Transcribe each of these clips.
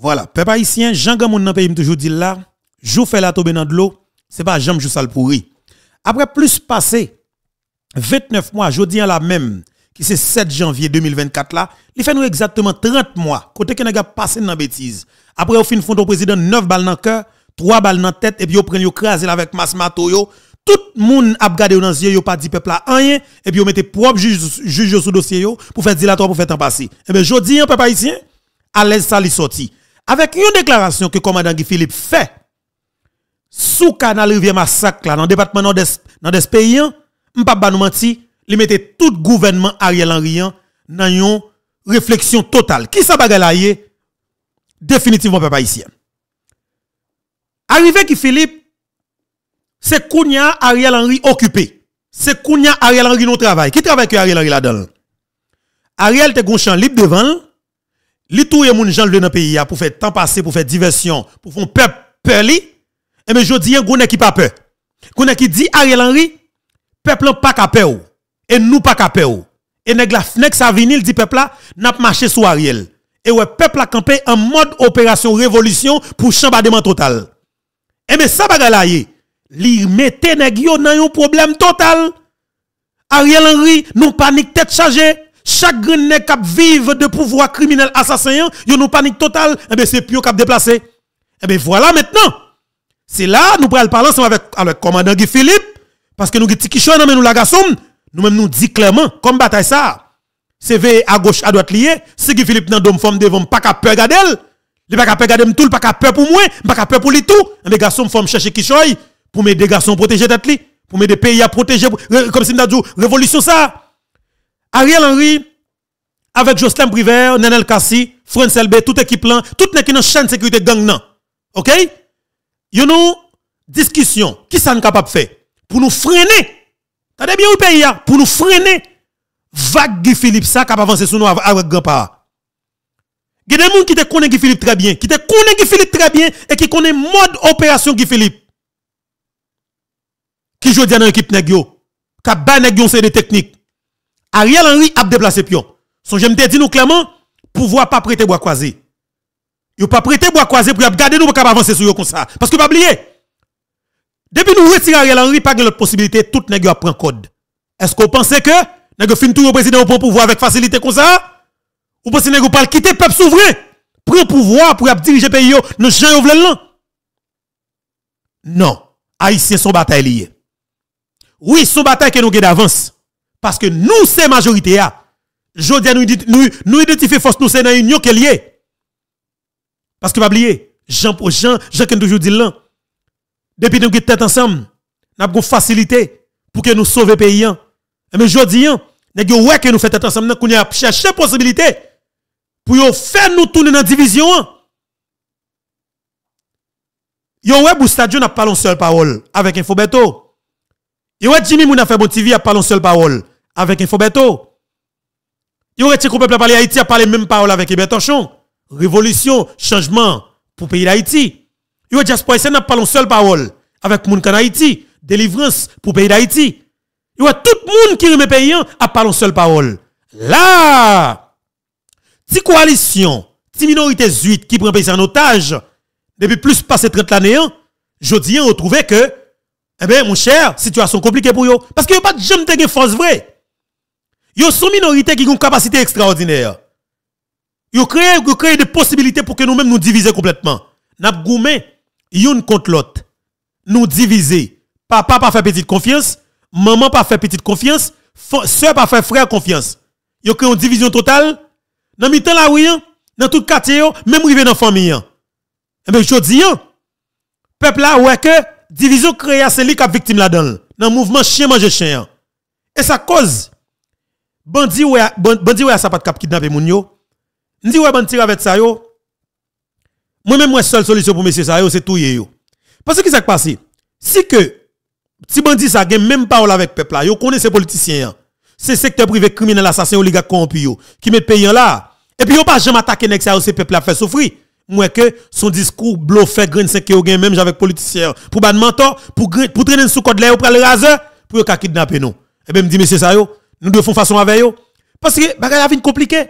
Voilà, peuple haïtien, Jean Gamoun pays toujours dit là, jou fais la tombe dans de l'eau, c'est pas jambe jou sale pourri. Après plus passé 29 mois, jodi en la même qui c'est 7 janvier 2024 là, il fait nous exactement 30 mois côté que a passé dans bêtise. Après au fin fond au président 9 balles dans cœur, 3 balles dans tête et puis on prend yo crasé avec masse yo. Tout le monde a regardé dans yeux, yo pas dit peuple là rien et puis yo le propre juge juge sous dossier yo pour faire dilatoire pour faire temps passer. Et eh ben jodi en hein, peuple haïtien, à l'aise ça li sorti. Avec une déclaration que commandant Guy Philippe fait sous canal rivière massacre dans le département nord des pays, on hein, pas nous mentir, il mettait tout gouvernement Ariel Henry dans hein, une réflexion totale. Qui ça bagaille définitivement pas ici. Arrivé Guy Philippe, c'est Kounia Ariel Henry occupé. C'est Kounia Ariel Henry nous travail. Qui travaille avec Ariel Henry là-dedans? Ariel te gonchant libre devant li touye moun gens le dans pays pour faire temps passer pour faire diversion pour faire peuple peur et eh mais ben, jodi yon gounè qui pas peur Gounè qui dit Ariel Henry peuple pas ka peur et nous pas ka peur et nèg la sa vinil dit peuple là n'a marché sur Ariel et ouais peuple a campé en mode opération révolution pour chambardement total et eh mais ben, ça baga la yé li mette nèg yo dans un problème total Ariel Henry nous panique tête chargée chaque grand qui vive de pouvoir criminel assassin, il y a une panique totale, et eh bien c'est Pio a déplacé. Et eh bien voilà maintenant. C'est là, nous prenons parler avec, le commandant Guy Philippe, parce que nous avons mais nous la nous-mêmes nous dit clairement, comme bataille ça, c'est veillé à gauche, à droite lié, Si Guy Philippe nous le forme devant, pas qu'à peur garder, il pas qu'à peur Gadem tout, pas peur pour moi, pas qu'à peur pour lui tout. Mais eh ben, garçons, forme chercher qui pour mes garçons protéger tête pour mes pays à protéger, comme si nous dit, révolution ça. Ariel Henry, avec Jocelyn Privert, Nenel Kassi, France LB, toute équipe là, toute l'équipe dans chaîne de sécurité gang nan. OK? a une discussion, qui ça nous capable faire pour nous freiner. Tendez bien ou pays hein. pour nous freiner vague Guy Philippe ça capable avancer sur nous avec grand pas. Il y a des gens qui te connaissent Guy Philippe très bien, qui te connaissent Guy Philippe très bien et qui connaissent mode opération Guy Philippe. Qui joue dans l'équipe nèg qui ba nèg yo c'est des techniques. Ariel Henry a déplacé pion. Son j'aime te dit nous clairement, pouvoir pas prêter bois croisé. Yo pas prêter bois croisé pour garder nous pour avancer sur eux comme ça. Parce que pas oublier. Depuis nous retirer Ariel Henry, pas de l'autre possibilité, tout n'est yo prend code. Est-ce que vous pensez que vous fini tout le président pour pouvoir avec facilité comme ça Ou pensez nèg pas quitter peuple souverain Pour pouvoir pour diriger pays nous changons gens le Non, haïtiens son bataille lié. Oui, son bataille que nous avons d'avance. Parce que nous, c'est majorité. Hein. Jodien nous, nous, nous identifions force, nous, c'est dans union qu'elle est. Parce que, pas oublier, Jean, Jean, Jean, qui toujours dit là, depuis nous sommes tête ensemble, nous avons facilité pour que nous sauver le pays. Hein. Mais aujourd'hui, hein, nous avons que nous faisons ensemble, nous avons cherché possibilité pour faire nous tourner dans la division. Yo ouais, parlé n'a pas une seule parole avec bateau a e Jimmy Mouna fait bon TV a parlé en seule parole avec Infobeto. Yo e Tchiko peuple a parlé Haïti a parlé même parole avec Ibertochon. Révolution, changement pour pays d'Haïti. Yo Diaspora e a parlé une seule parole avec Mounkan Haïti, délivrance pour pays d'Haïti. a tout le monde qui remet pays a parlé une seule parole. Là, ti coalition, ti minorité huit qui prend pays en otage depuis plus de 30 années, hein, je dis on hein, trouvait que eh bien, mon cher, situation compliquée pour eux. Parce que n'ont pas de jamais de force vraie. Ils sont minorité qui ont une capacité extraordinaire. Vous créez créé des possibilités pour que nous-mêmes nous divisions complètement. Nous avons une contre l'autre. Nous diviser. Papa pas fait petite confiance. Maman pas fait petite confiance. Sœur pas fait frère confiance. Vous créez une division totale. Dans mitan temps ou hein. dans tout quartier, même arrivé dans la famille. Hein. Eh bien, je dis, hein. peuple là, ouais que division créée, c'est lui qui a victime là-dedans. Dans le mouvement chien manger chien. Et sa cause, bandit ou bandi ou sa pas cap kidnapper moun yo. Ndi ou bandit avec ça yo. Moi-même, moi, seule solution pour monsieur ça yo, c'est tout yo. Parce que ça passe, si que, si bandit ça gagne même parole avec peuple là, yo connaît ces politiciens hein. c'est secteur privé criminel assassin oligarque corrompu qui met payant là et puis yo pas jamais attaquer nèg ça c'est peuple a fait souffrir moi que son discours bluffé grain 5 que gain même avec politicien pour ban mentor pour pour traîner sous code là pour le raser pour kidnapper nous et eh ben me dit monsieur ça yo nous devons façon avec yo parce que bagay la vie compliqué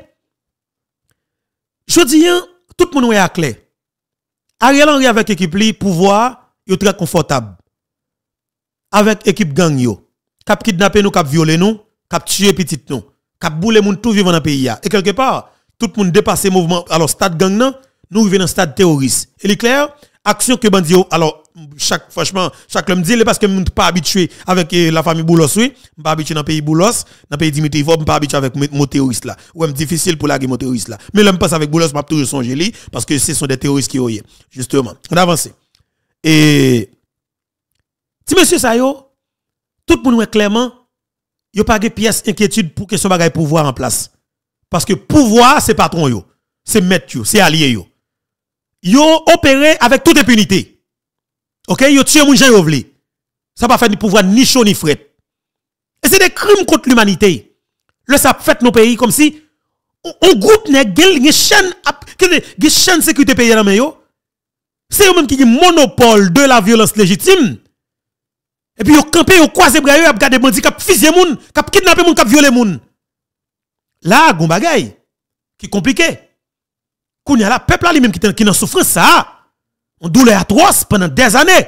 je dis tout le monde est à clair Ariel Henry avec équipe li pouvoir yo très confortable avec équipe gang yo cap kidnapper nous cap violer nous cap tuer petite nous cap bouler moun tout Vivant dans pays et quelque part tout le monde dépasser mouvement alors stade gang non nous arrivons dans le stade terroriste. Et est clair, action que bandit, alors, chaque, franchement, chaque homme dit, parce que je ne suis pas habitué avec eh, la famille Boulos, oui. Je ne suis pas habitué dans le pays Boulos, dans le pays Dimitri Vob, je ne suis pas habitué avec mon terroriste là. Ou même difficile pour la mon terroriste là. Mais l'homme passe avec Boulos, je toujours songé parce que ce sont des terroristes qui ont Justement. On avance. Et, si monsieur Sayo, tout le monde est clairement, il n'y a pas de pièce inquiétude pour que ce bagage pouvoir en place. Parce que pouvoir, c'est patron C'est maître c'est allié yo yo opéré avec toute impunité. OK, yo tué moun gens vle. Ça pas fait ni pouvoir ni chaud ni fret. Et c'est des crimes contre l'humanité. Le ça fait nos pays comme si on groupe nèg gen chaîne gen chaîne sécurité pays dans yo. C'est eux même qui ont monopole de la violence légitime. Et puis yo camper yo croiser bras yo a garder bandi cap fusiller moun, kidnappé kidnapper moun, cap violer moun. Là, gon bagay qui compliqué. Koun a la peuple lui-même qui est en souffrance ça. En douleur atroce pendant des années.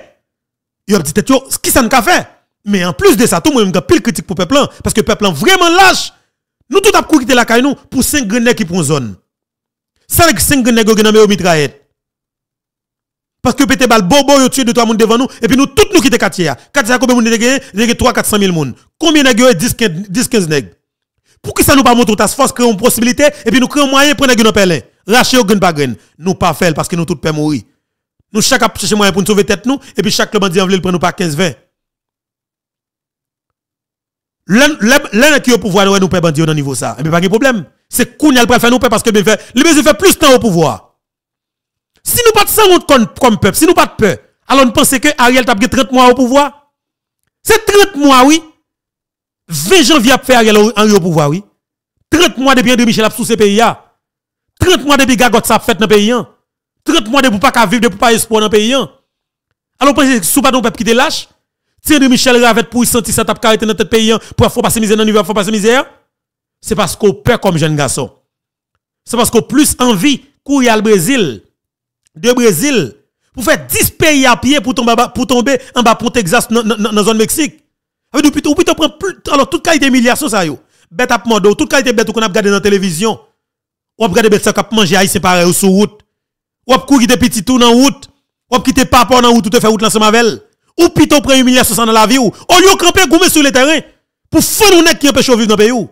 Il a dit ce qui ça ne fait. Mais en plus de ça, tout le monde a pile critique pour le peuple parce que le peuple vraiment lâche. Nous tout a quitter la caille nous pour 5 grenades qui prend zone. Ça avec 5 grenades qui dans mitraillette. Parce que pété bal bobo yo tué de trois monde devant nous et puis nous tout nous quitter quartier. Hein. Quartier combien monde gagné? Gagné 3 400 000 monde. Combien nèg 10 15 10 15 nèg. Pour que ça nous pas monter ta force créer une possibilité et puis nous créer un moyen pour nèg dans Racheter grain par grain. Nous pas faire parce que nous tous peut mourir. Nous chaque chercher moyen pour nous sauver tête nous et puis chaque le bandit en ville le prendre pas 15 20. L'un qui au pouvoir nous peut bandit au niveau ça. Et eh puis pas de problème. C'est Kounial le faire nous parce que nous fait. Il fait plus de temps au pouvoir. Si nous pas de sang comme peuple, si nous pas de peur, alors nous pensons que Ariel t'a 30 mois au pouvoir. C'est 30 mois oui. 20 janvier a fait Ariel au pouvoir oui. 30 mois depuis 2000 Michel a sous ce pays là. 30 mois depuis gagotte ça fait dans pays 30 hein. mois depuis pas vivre depuis pas espoir dans pays Alors que sous pas peuple qui te lâche. de Michel Ravet pour sentir sa tape carité dans le pays hein. pour pas hein. passer misère dans niveau faut passer misère. C'est parce qu'on perd comme jeune garçon. C'est parce qu'on plus envie courir au Brésil de Brésil pour faire 10 pays à pied pour tomber pour tomber en bas pour Texas dans la zone Mexique. Alors tout plus alors toute qualité milliards, ça est. Bête à il toute qualité bête qu'on a regardé dans la télévision. Ou après des bêtes qui manger haïtien pareil sur route. Ou après courir des petits tours dans route. Ou après quitter papa dans route tout te fait route ensemble avec Ou plutôt prendre 160 dans la vie ou. Au lieu camper goumer sur le terrain pour faire nous qui empêche vivre dans le pays ou.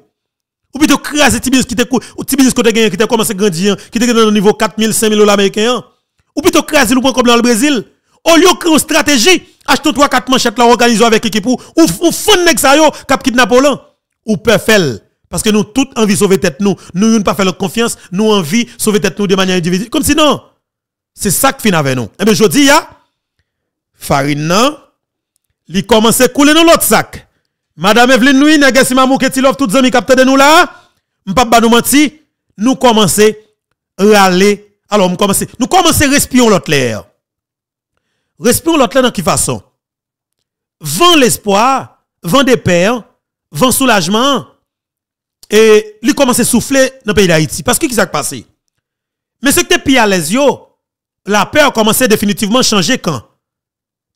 Ou plutôt crase Tibis qui te Tibis qui gagné qui te commencé à grandir qui te dans le niveau 4000 5000 dollars américains. Ou plutôt craser le comme dans le Brésil. Au lieu créer une stratégie, achetez 3 4 manchettes là avec l'équipe ou ou fond nèg yo cap kidnapper ou peut faire parce que nous, toutes envie sauver tête nous. Nous, nous pas faire notre confiance. Nous, envie sauver tête nous de manière individuelle. Comme sinon, non. C'est ça qui finit avec nous. Et eh bien, je dis, ya, farine, il commence à couler dans l'autre sac. Madame Evelyne Nui, Negesi Mamou, Ketilov, toutes amis qui de nous là, m'papa nous mentir, nous commençons à râler. Alors, nous commençons, nous à respirer l'autre l'air. Respirons l'autre l'air dans qui façon? Vend l'espoir, vend des pères, vend soulagement, et lui commence à souffler dans le pays d'Haïti. Parce que qu'est-ce qui s'est passé? Mais ce qui était pire à l'aise, la peur commençait définitivement à changer quand.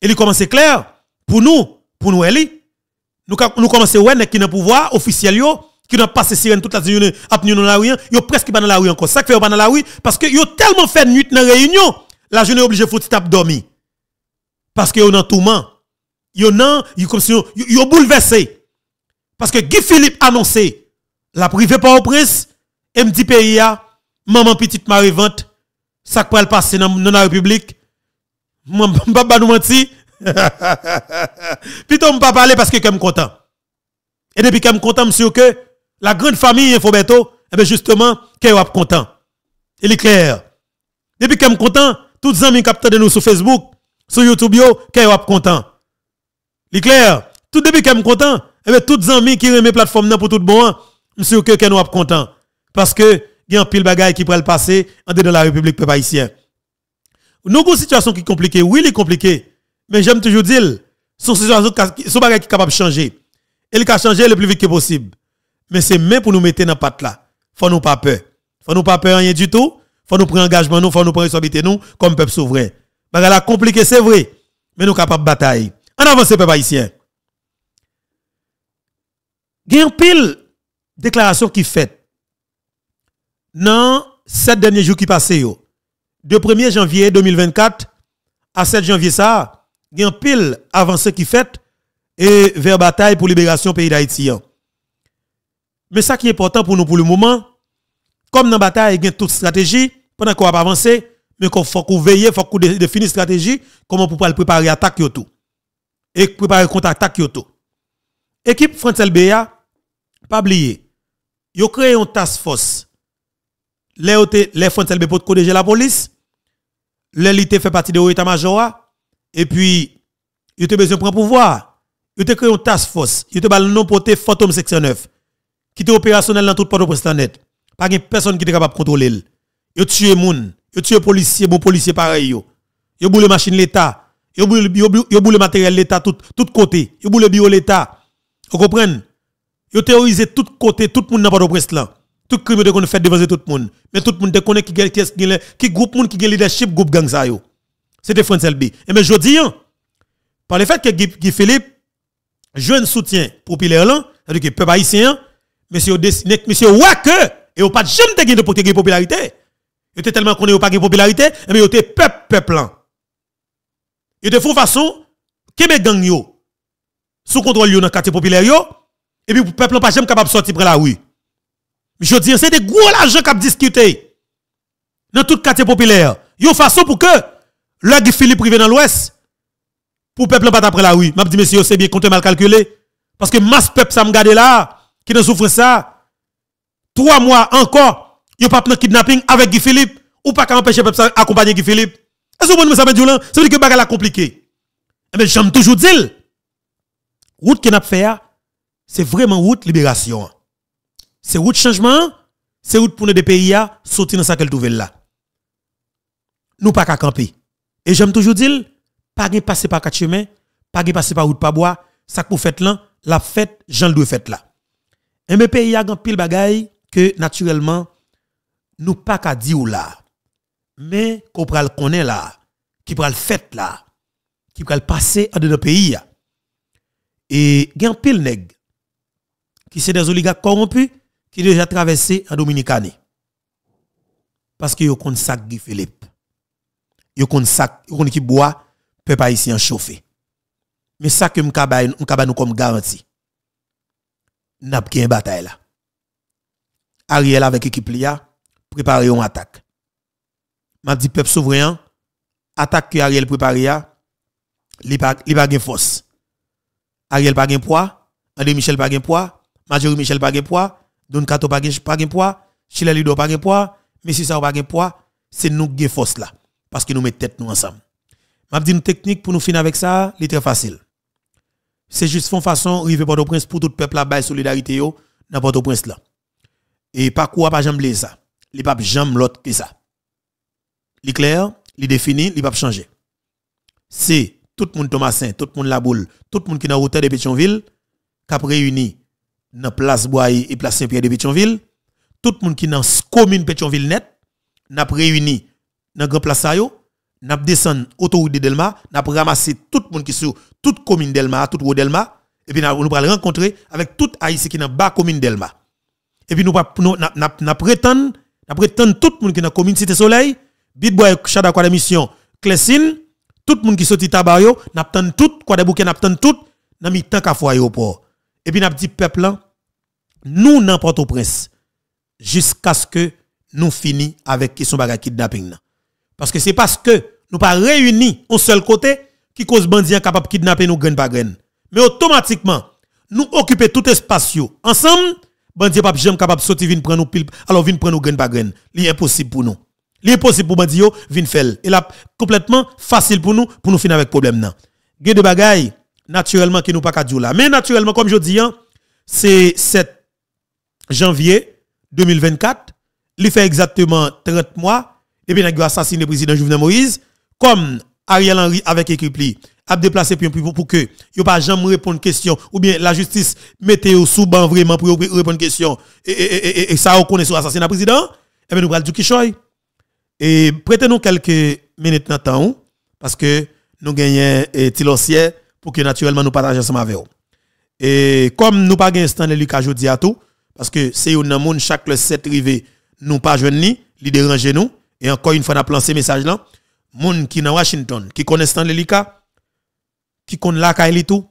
Et il commençait clair, pour nous, pour nous, elle, nous, nous commençons à voir qui dans pouvoir officiel, qui n'a passé sirène toute la journée, à nous dans la rue, ils presque pas dans la rue encore. Ça fait pas dans la rue, parce que ont tellement fait nuit dans la réunion, la journée obligée faut tap dormir. Parce que ont tout tourment. Ils ont, comme si, bouleversé. Parce que Guy Philippe annoncé, la privée pas au prince, et me dit maman petite marie vente, ça qui le passer dans, la République, maman nous menti, plutôt pas parler parce que je suis content. Et depuis que je suis content, monsieur, que la grande famille Infobeto, eh bien justement, qu'elle est content. Il est clair. Depuis que je contente content, tous les amis qui de nous sur Facebook, sur YouTube, qu'elle est content. Il est clair. Tout depuis que je contente, content, eh ben, tous les amis qui aiment la plateforme pour tout bon, hein. Monsieur que nous sommes content parce que il y a un pile bagaille qui pourrait le passer en de la République peuple haïtien. Nous avons une situation qui est compliquée, oui, elle est compliquée, mais j'aime toujours dire son situation son bagaille qui est capable de changer. Elle a changer le plus vite que possible. Mais c'est même pour nous mettre dans la patte là. Faut nous pas peur. Faut nous pas peur rien du tout. Faut nous prendre engagement nous, faut nous prendre responsabilité nous comme peuple souverain. Bagaille la compliquée c'est vrai, mais nous capables de bataille. En avance peuple haïtien. un pile déclaration qui fait. dans sept derniers jours qui passent de 1er janvier 2024 à 7 janvier, ça, il y a un pile avancée qui fait et vers bataille pour libération pays d'Haïti. Mais ça qui est important pour nous pour le moment, comme dans la bataille, il y a toute stratégie, pendant qu'on va avancer, mais qu'on faut qu'on veille, faut qu'on la stratégie, comment pour pouvoir préparer attaque Et préparer contre attaque tout. Équipe France LBA, pas oublier, yo créé une task force. Les les LB pour corriger la police. L'élite fait partie de l'état-major et puis yo te besoin de prendre pouvoir. Yo te créé une task force, yo te bal non porté fantôme section 9 qui était opérationnel dans toute le au Il Pas de personne qui était capable de contrôler. Yo tué moun, yo tué policier, bon policier pareil yo. Yo boule machine l'état, yo boule yo boule matériel l'état tout tout côté, yo boule bio l'état. Vous comprenez ils ont terrorisé tout côté, tout le monde n'a pas de presse là. Tout le crime de fait devant tout le monde. Mais tout le monde connaît qui est qui qui groupe monde qui est leadership groupe gang ça yo. C'était France LB. Et eh mais je dis hein, par le fait que Guy Philippe jeune soutien populaire là, c'est-à-dire que peuple haïtien monsieur dessiné monsieur ouais et au pas jamais de gagner te gagner popularité. Il était tellement qu'on pas de popularité, mais eh il était peuple peuple là. Il de façon que mes gang yo sous contrôle dans dans quartier populaire yo et puis, le peuple n'est pas jamais capable de sortir de la rue. Je dis, c'est des gros l'argent qui a discuté dans tout quartier populaire. Il y a une façon pour que le Philippe arrive dans l'Ouest, pour le peuple pas après la rue. Je dis, Monsieur, c'est bien compté mal calculé. Parce que masse peuple, ça me garde là, qui ne souffre ça. Trois mois encore, il n'y a pas de kidnapping avec Guy Philippe, ou pas qu'à empêcher peuple d'accompagner Guy Philippe. Et ce que vous comprenez ça, Ça veut dire que le bagage est compliqué. Mais eh j'aime toujours dire, route qui n'a pas fait, c'est vraiment route libération. C'est route changement, c'est route pour nous des pays à sortir dans sa qu'elle trouve là. Nous pas qu'à camper. Et j'aime toujours dire, pas de passer par quatre chemins, pas de passer par route pas bois, ça que nous là, la fête, j'en ai fait là. Et mes pays a grand pile bagaille que naturellement nous pas qu'à dire là. Mais qu'on pral connaît là, qui pral fête là, qui pral passer dans nos pays. Et gen pile nèg qui sont des oligarques corrompus qui déjà traversé en Dominicane. Parce que yo un sac de Philippe. Yo un sac, yo ne qui boit peuple haïtien chauffé. Mais ça que nous nous comme garantie. N'a pas une bataille là. Ariel avec l'équipe Lia, préparé une attaque. M'a dit peuple souverain, attaque que Ariel préparé a, li pas de force. Ariel pas de poids, André Michel pas de poids, major Michel pas de poids, Don Kato pas de poids, Chile Lido pas de poids, Messi n'a pas de poids, c'est nous qui force là parce que nous mettons tête nous ensemble. M'a dit une technique pour nous finir avec ça, c'est très facile. C'est juste une façon arriver Port-au-Prince pour tout le peuple là la solidarité dans Port-au-Prince là. Et pas quoi pas jambler ça. Les pas jambe l'autre que ça. Les clair, les défini, les pas changer. C'est tout le monde Thomasin, tout le monde boule, tout le monde qui est dans route de Pétionville, qui a réuni dans place Boye et place Saint-Pierre de Pétionville. Tout le monde qui est dans la commune Pétionville net, n'a réuni dans grand place yo, n'a descendu autoroute de Delma, n'a ramassé tout le monde qui sur toute commune Delma, toute route Delma et puis nous allons rencontrer avec tout haïtien qui est dans la commune Delma. Et puis nous allons prétendre prétendre tout le monde qui est dans la commune Cité Soleil, Bitboy Chada quoi l'émission Klesin, tout le monde qui sorti tabac avons n'a tout quoi des bouquets n'a tout dans mi temps qu'à foyer au port. Et puis, nous dit, peuple, nous n'importe au prince jusqu'à ce que nous finissions avec question de kidnapping. Parce que c'est parce que nous pas réunis au seul côté qui cause bandits capable de kidnapper nous grain par Mais automatiquement, nous occupons tout espace ensemble, bandits pas jamais capable de sortir prendre nous pile alors venir prendre nos grain par grain. C'est impossible pour nous. C'est impossible pour bandits venir faire. Et là complètement facile pour nous pour nous finir avec problème là. Gué de bagaille naturellement qui nous pas qu'à là. Mais naturellement, comme je dis, hein, c'est 7 janvier 2024. Il fait exactement 30 mois. Et bien, il a assassiné le président Jovenel Moïse. Comme Ariel Henry avec lui a déplacé pour que yo pas jamais répondre question ou bien la justice mettez au sous ban vraiment pour répondre question et, et, ça on connaît sur du président et eh bien nous parlons du kichoy et prêtez-nous quelques minutes dans parce que nous gagnons et eh, pour que naturellement nous partageons ensemble avec vous. Et comme nous pas gain Stanley Lucas jodi à tout parce que c'est un monde chaque 7 rivé nous pas jeune ni, Nous déranger nous et encore une fois avons lancé message là gens qui dans Washington qui connaît de Lucas qui connaissent la Kaili tout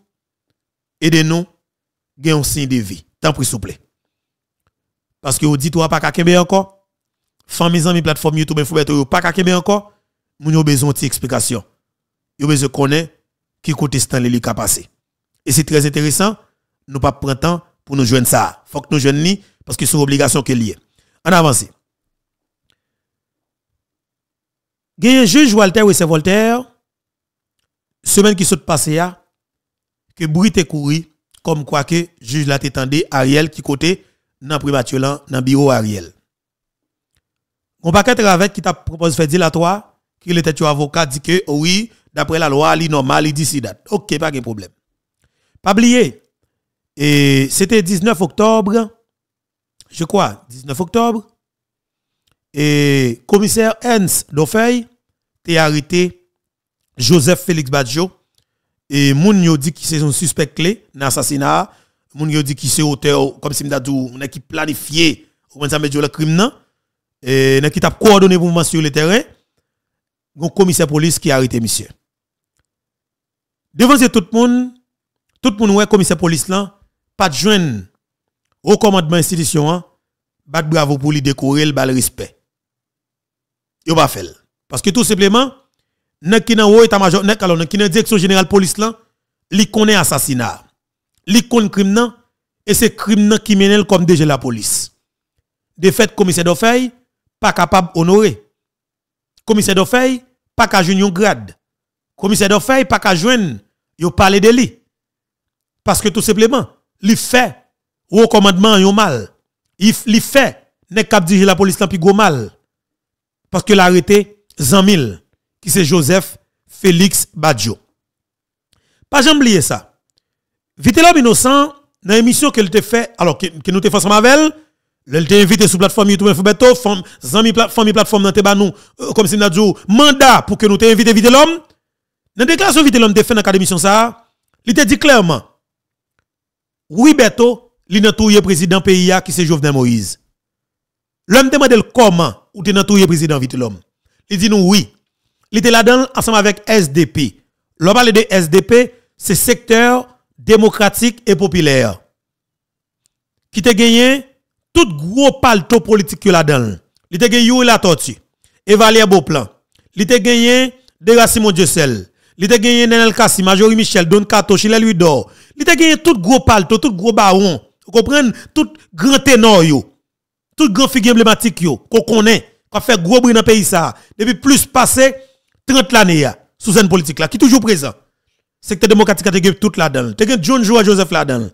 aidez-nous gain un signe de vie. Tant pour s'il vous plaît. Parce que vous dites toi pas qu'à encore famille amis plateforme YouTube n'avez pas qu'à encore nous avons besoin d'explications. Vous besoin connaître qui côté les li passé. Et c'est très intéressant, nous pas prendre temps pour nous joindre ça. Faut que nous nous ni parce que c'est une obligation qui est liée. En avance. un juge Walter c'est Voltaire semaine qui s'est passée que bruit est couru comme quoi que juge la Ariel qui côté dans le là dans bureau Ariel. On paquet avec qui t'a proposé faire dilatoire qu'il était avocat dit que oui D'après la loi, li normal, li d'ici date. Ok, pas de problème. Pas oublier. Et c'était 19 octobre, je crois, 19 octobre. Et commissaire Hans Dofeuille a arrêté Joseph Félix Badjo. Et yo dit qu'il c'est un suspect clé dans l'assassinat. yo dit qu'il c'est auteur, comme si on a qui planifié le crime. Et on a qui coordonné pour sur le terrain. Un commissaire police qui a arrêté monsieur. Devant tout le monde, tout le monde moun commissaire de police pas de joindre au commandement institution hein. bat bravo pour lui décorer le bal respect. Yo pas fait. Parce que tout simplement, nek qui nan en état major, nek alors ki direction générale police là, li connaît assassinat. Li connaît crime et c'est crime nan qui mène comme déjà la police. De fait commissaire d'Ofey pas capable d'honorer. Commissaire d'Ofey pas capable un grade commissaire d'offre, il pas qu'à joindre, il parler de lui. Parce que tout simplement, il fait au commandement yon mal. Il fait, n'est qu'à diriger la police, il mal. Parce que l'arrêté, Zamil, qui c'est Joseph Félix Badjo. Pas jamais oublier ça. Vite l'homme innocent, dans l'émission qu'elle te fait, alors que nous te faisons avec elle, te invite invité sur plateforme YouTube Infobeto, famille plateforme dans te euh, comme si nous mandat pour que nous te invité vite l'homme, dans la déclaration vite l'homme défend dans l'académie ça, il te dit clairement oui Beto, il n'a président PIA, qui c'est Jovenel Moïse. L'homme demande comment ou t'es le président vite l'homme. Il dit nous oui. Il était là-dedans ensemble avec SDP. L'on parle de SDP, c'est secteur démocratique et populaire. Qui te gagné tout gros palto politique là-dedans. Il te gagné Yuri la tortue, Valéa Beauplan. Il te gagné Derasimo Jussel. Il a gagné Nenel Kassi, Majorie Michel, Don Kato, Chile lui d'or. Il a gagné tout gros palto, tout gros baron. Vous comprenez? Tout grand ténor yo. Tout grand figure emblématique yo. Qu'on connaît. Qu'on fait gros bruit dans le pays ça. Depuis plus passé 30 l'année Sous cette politique là. Qui toujours présent. Secteur démocratique a gagné tout là-dedans. Te gagné John Joua, Joseph là-dedans.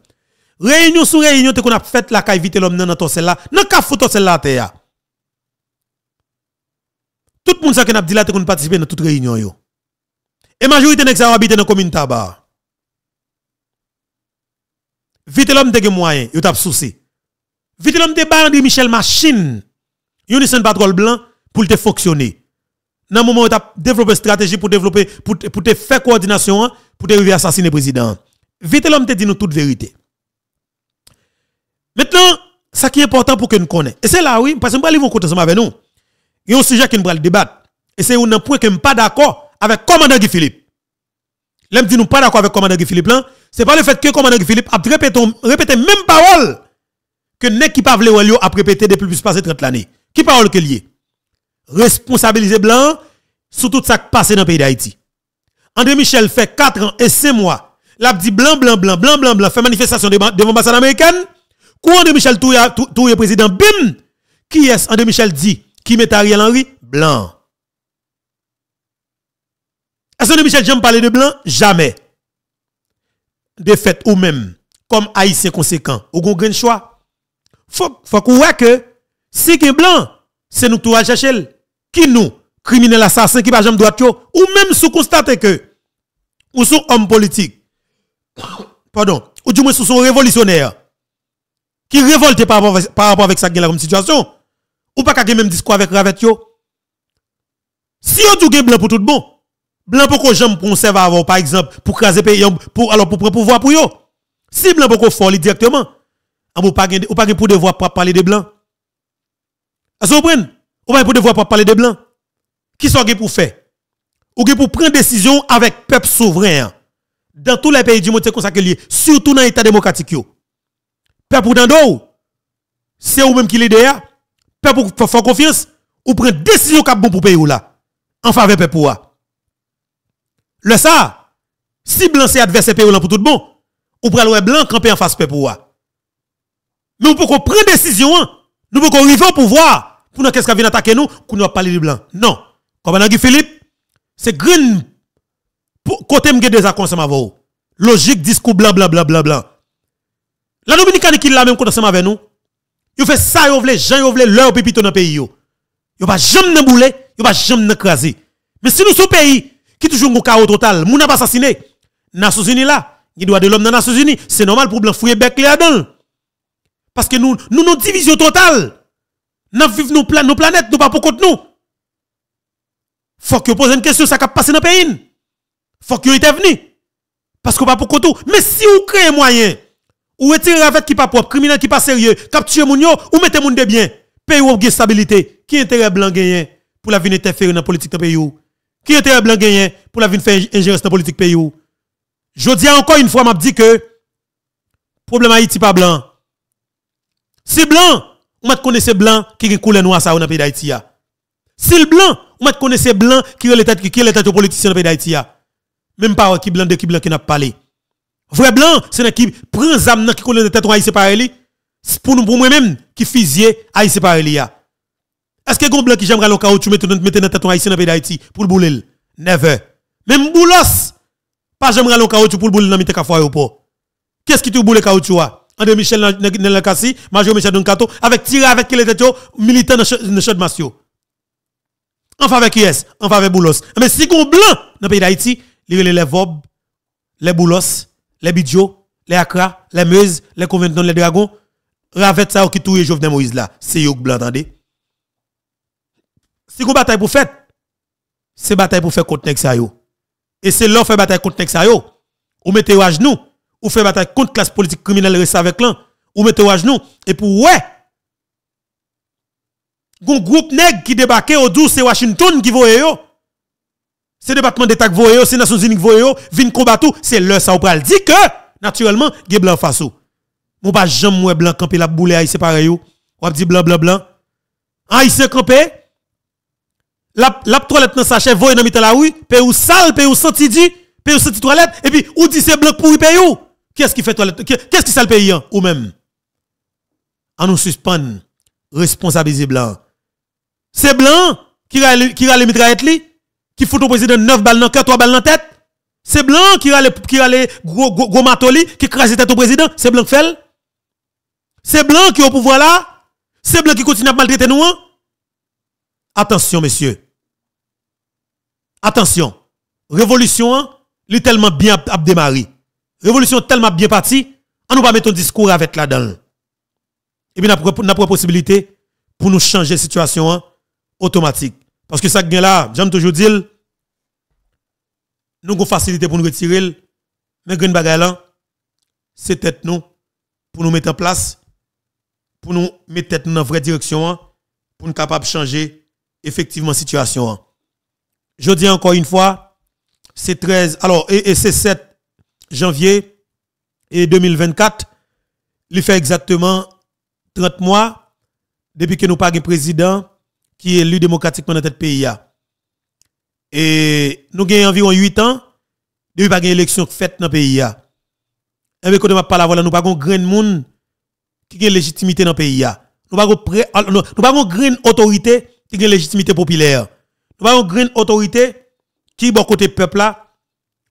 Réunion sur réunion, te qu'on a fait la fait vite l'homme dans ton celle là. Dans ka foutre celle là, Tout le monde qui a dit là, te qu'on participer dans toute réunion yo. Et majorité des gens habitent dans la commune tabac. Vite l'homme te moyen, yo t'a souci. Vite l'homme te bandi Michel machine. une de patrol blanc pour te fonctionner. Dans le moment où tu as développé stratégie pour développer pour te faire coordination pour te arriver assassiner président. Vite l'homme te dit nous toute vérité. Maintenant, ça qui est important pour que nous connaissons, Et c'est là oui, parce que nous allons compte ensemble avec nous. Il y a un sujet qui nous le débattre. Et c'est un point que ne pas d'accord avec commandant Guy Philippe. L'homme dit nous pas d'accord avec commandant Guy Philippe là, hein. c'est pas le fait que commandant Guy Philippe a répété, répété même parole que nek qui Pavle ou a répété depuis plus de 30 années. Qui parole que lié Responsabiliser blanc sur tout ça qui passe dans le pays d'Haïti. André Michel fait 4 ans et 5 mois. L'a dit blanc blanc blanc blanc blanc blanc fait manifestation devant l'ambassade américaine. Quoi André Michel tout le président bim qui est André Michel dit qui met Ariel Henry blanc. Est-ce que Michel Jean parler de blanc Jamais. De fait, ou même, comme haïtien conséquent, ou gon grand choix. Faut, faut qu'on voit que si qu'un blanc, c'est nous tout à chercher. Qui nous, criminel assassin qui pas jamais droit ou même sous constater que ou sont homme politique. Pardon, ou du moins sous son révolutionnaire qui révolte par rapport avec, par rapport avec ça comme situation ou pas ait même discours avec Ravet Si on dit blanc pour tout bon, Blanc pour que j'aime conserver avant, par exemple, pour craser pays, pour, alors pour prendre pouvoir pour eux. Si blanc pour qu'on folle directement, ah, on peut pas qu'on pour devoir pas parler de blanc. Vous comprenez? peut pas pour devoir pas parler de blanc. Qui sont pour faire? Ou pour prendre décision avec peuple souverain. Hein. Dans tous les pays du monde, c'est comme ça Surtout dans l'État démocratique. Peuple dans c'est vous même qui l'idée. Hein. Peuple pour faire confiance. Ou une décision qui bon pour pays là. En faveur peuple le ça, si blanc c'est adversaire pour tout bon, ou pral ouais blanc camper en face pé pour Mais on peut prendre prenne décision, hein. nous pouvons arriver au pouvoir pour nous qu'est-ce qui vient attaquer nous, qu'on nous parler de blanc. Non. Comme Philippe, c'est green côté m'gué des avec Logique discours blanc blanc blanc blanc La Dominicaine qui l'a même ensemble avec nous. il fait ça il veut... gens il leur pépito dans pays yo. Il pas jamais bouler, il pas jamais Mais si nous sommes pays qui toujours un chaos total. n'a pas assassiné. Nations Unies là, il doit de l'homme dans Nations Unies. C'est normal pour blanc fouiller bec là-dedans. Parce que nous, nous, nous division totale. Nous vivons nos, plan, nos planètes, nous pas pour contre nous. Faut que pose une question, ça qui passe dans le pays. Faut que venu, Parce qu'on pas pour contre tout. Mais si vous créez moyen, ou retirez avec qui pas propre, criminel qui pas sérieux, capturer moun yo, ou mettez moun de bien, pays ou stabilité, qui intérêt blanc gagné pour la vie interférer dans la politique de pays qui était blanc gagné pour la vie de faire ingérence dans la politique pays Je dis encore une fois, m'a dis que le problème Haïti pas blanc. Si blanc, on connaissez blanc qui est coulé noir dans le pays d'Haïti. Si le blanc, on connaissez blanc qui est l'état qui est politicien dans le pays d'Haïti. Même pas qui blanc de qui blanc qui n'a pas parlé. Vrai blanc, c'est un qui prend zam qui coule tête haïtien par C'est Pour nous pour moi même qui fusillé haïtien par lui. Est-ce que blanc qui j'aimerais le caoutchouc mettre dans tête haïtien dans pays d'Haïti pour le bouler Never. Même Boulos, pas j'aime le caoutchouc pour le bouler dans le au aéroport. Qu'est-ce qui te boule caoutchouc André Michel Nelakasi, Major Michel Doncato, avec tirer avec qui était militant dans le chat de Massio. En faveur qui est En faveur Boulos. Mais si Gomblan dans le pays d'Haïti, il les Vob, les Boulos, les Bidjo, les akra, les Meuse, les Conventons, les Dragons, Ravet ça qui touille Jovenel Moïse là. C'est Youk Blanc, attendez. Si vous bataille pour faire, c'est bataille pour faire contre Et c'est là fait bataille contre nèg yo. Ou mettez à genoux, ou fait bataille contre classe politique criminelle reste avec l'an, ou mettez à genoux et pour ouais. un groupe nèg qui débarque au douce, c'est Washington qui voye yo. C'est département d'état qui voye yo, c'est Nations Unies qui voye yo, vinn combattre, c'est leur ça ou pral dit que naturellement, gè blanc face ou. Mon pas jamais blanc camper la boule c'est pareil ou. Ou dit blanc blanc blanc. se campé la, toilette dans sachet, voyez dans la rue, paye ou sale, paye ou senti dit, paye ou senti toilette, et puis ou dit c'est blanc pour y payer ou. Qu'est-ce qui fait toilette? Qu'est-ce qui sale pays hein? ou même? On nous suspend, responsabiliser blanc. C'est blanc qui a qui rale mitraillette li, qui fout au président 9 balles dans le cœur, 3 balles dans la tête. C'est blanc qui a qui rale gros, gros, gros matoli, qui crase tête au président. C'est blanc qui fait. C'est blanc qui est au pouvoir là. C'est blanc qui continue à maltraiter nous. Hein? Attention, messieurs attention, révolution, hein, est tellement bien à démarrer. Révolution tellement bien partie, on nous va mettre un discours avec là-dedans. Et bien, on a la possibilité pour nous changer la situation hein, automatique. Parce que ça, là, j'aime toujours dire, nous avons facilité pour nous retirer, mais green bagaille c'est tête nous pour nous mettre en place, pour nous mettre tête dans la vraie direction, hein, pour nous capables de changer effectivement la situation je dis encore une fois, c'est 13, alors, et, c'est 7 janvier et 2024, il fait exactement 30 mois depuis que nous pas un président qui est élu démocratiquement dans notre pays. Et nous avons environ 8 ans depuis pas élection faite dans le pays. Et eh bien, quand on voilà, nous pas un grand monde qui a légitimité dans le pays. Nous pas une ah, autorité qui a légitimité populaire. Nous avons une grande autorité qui est bon côté peuple là,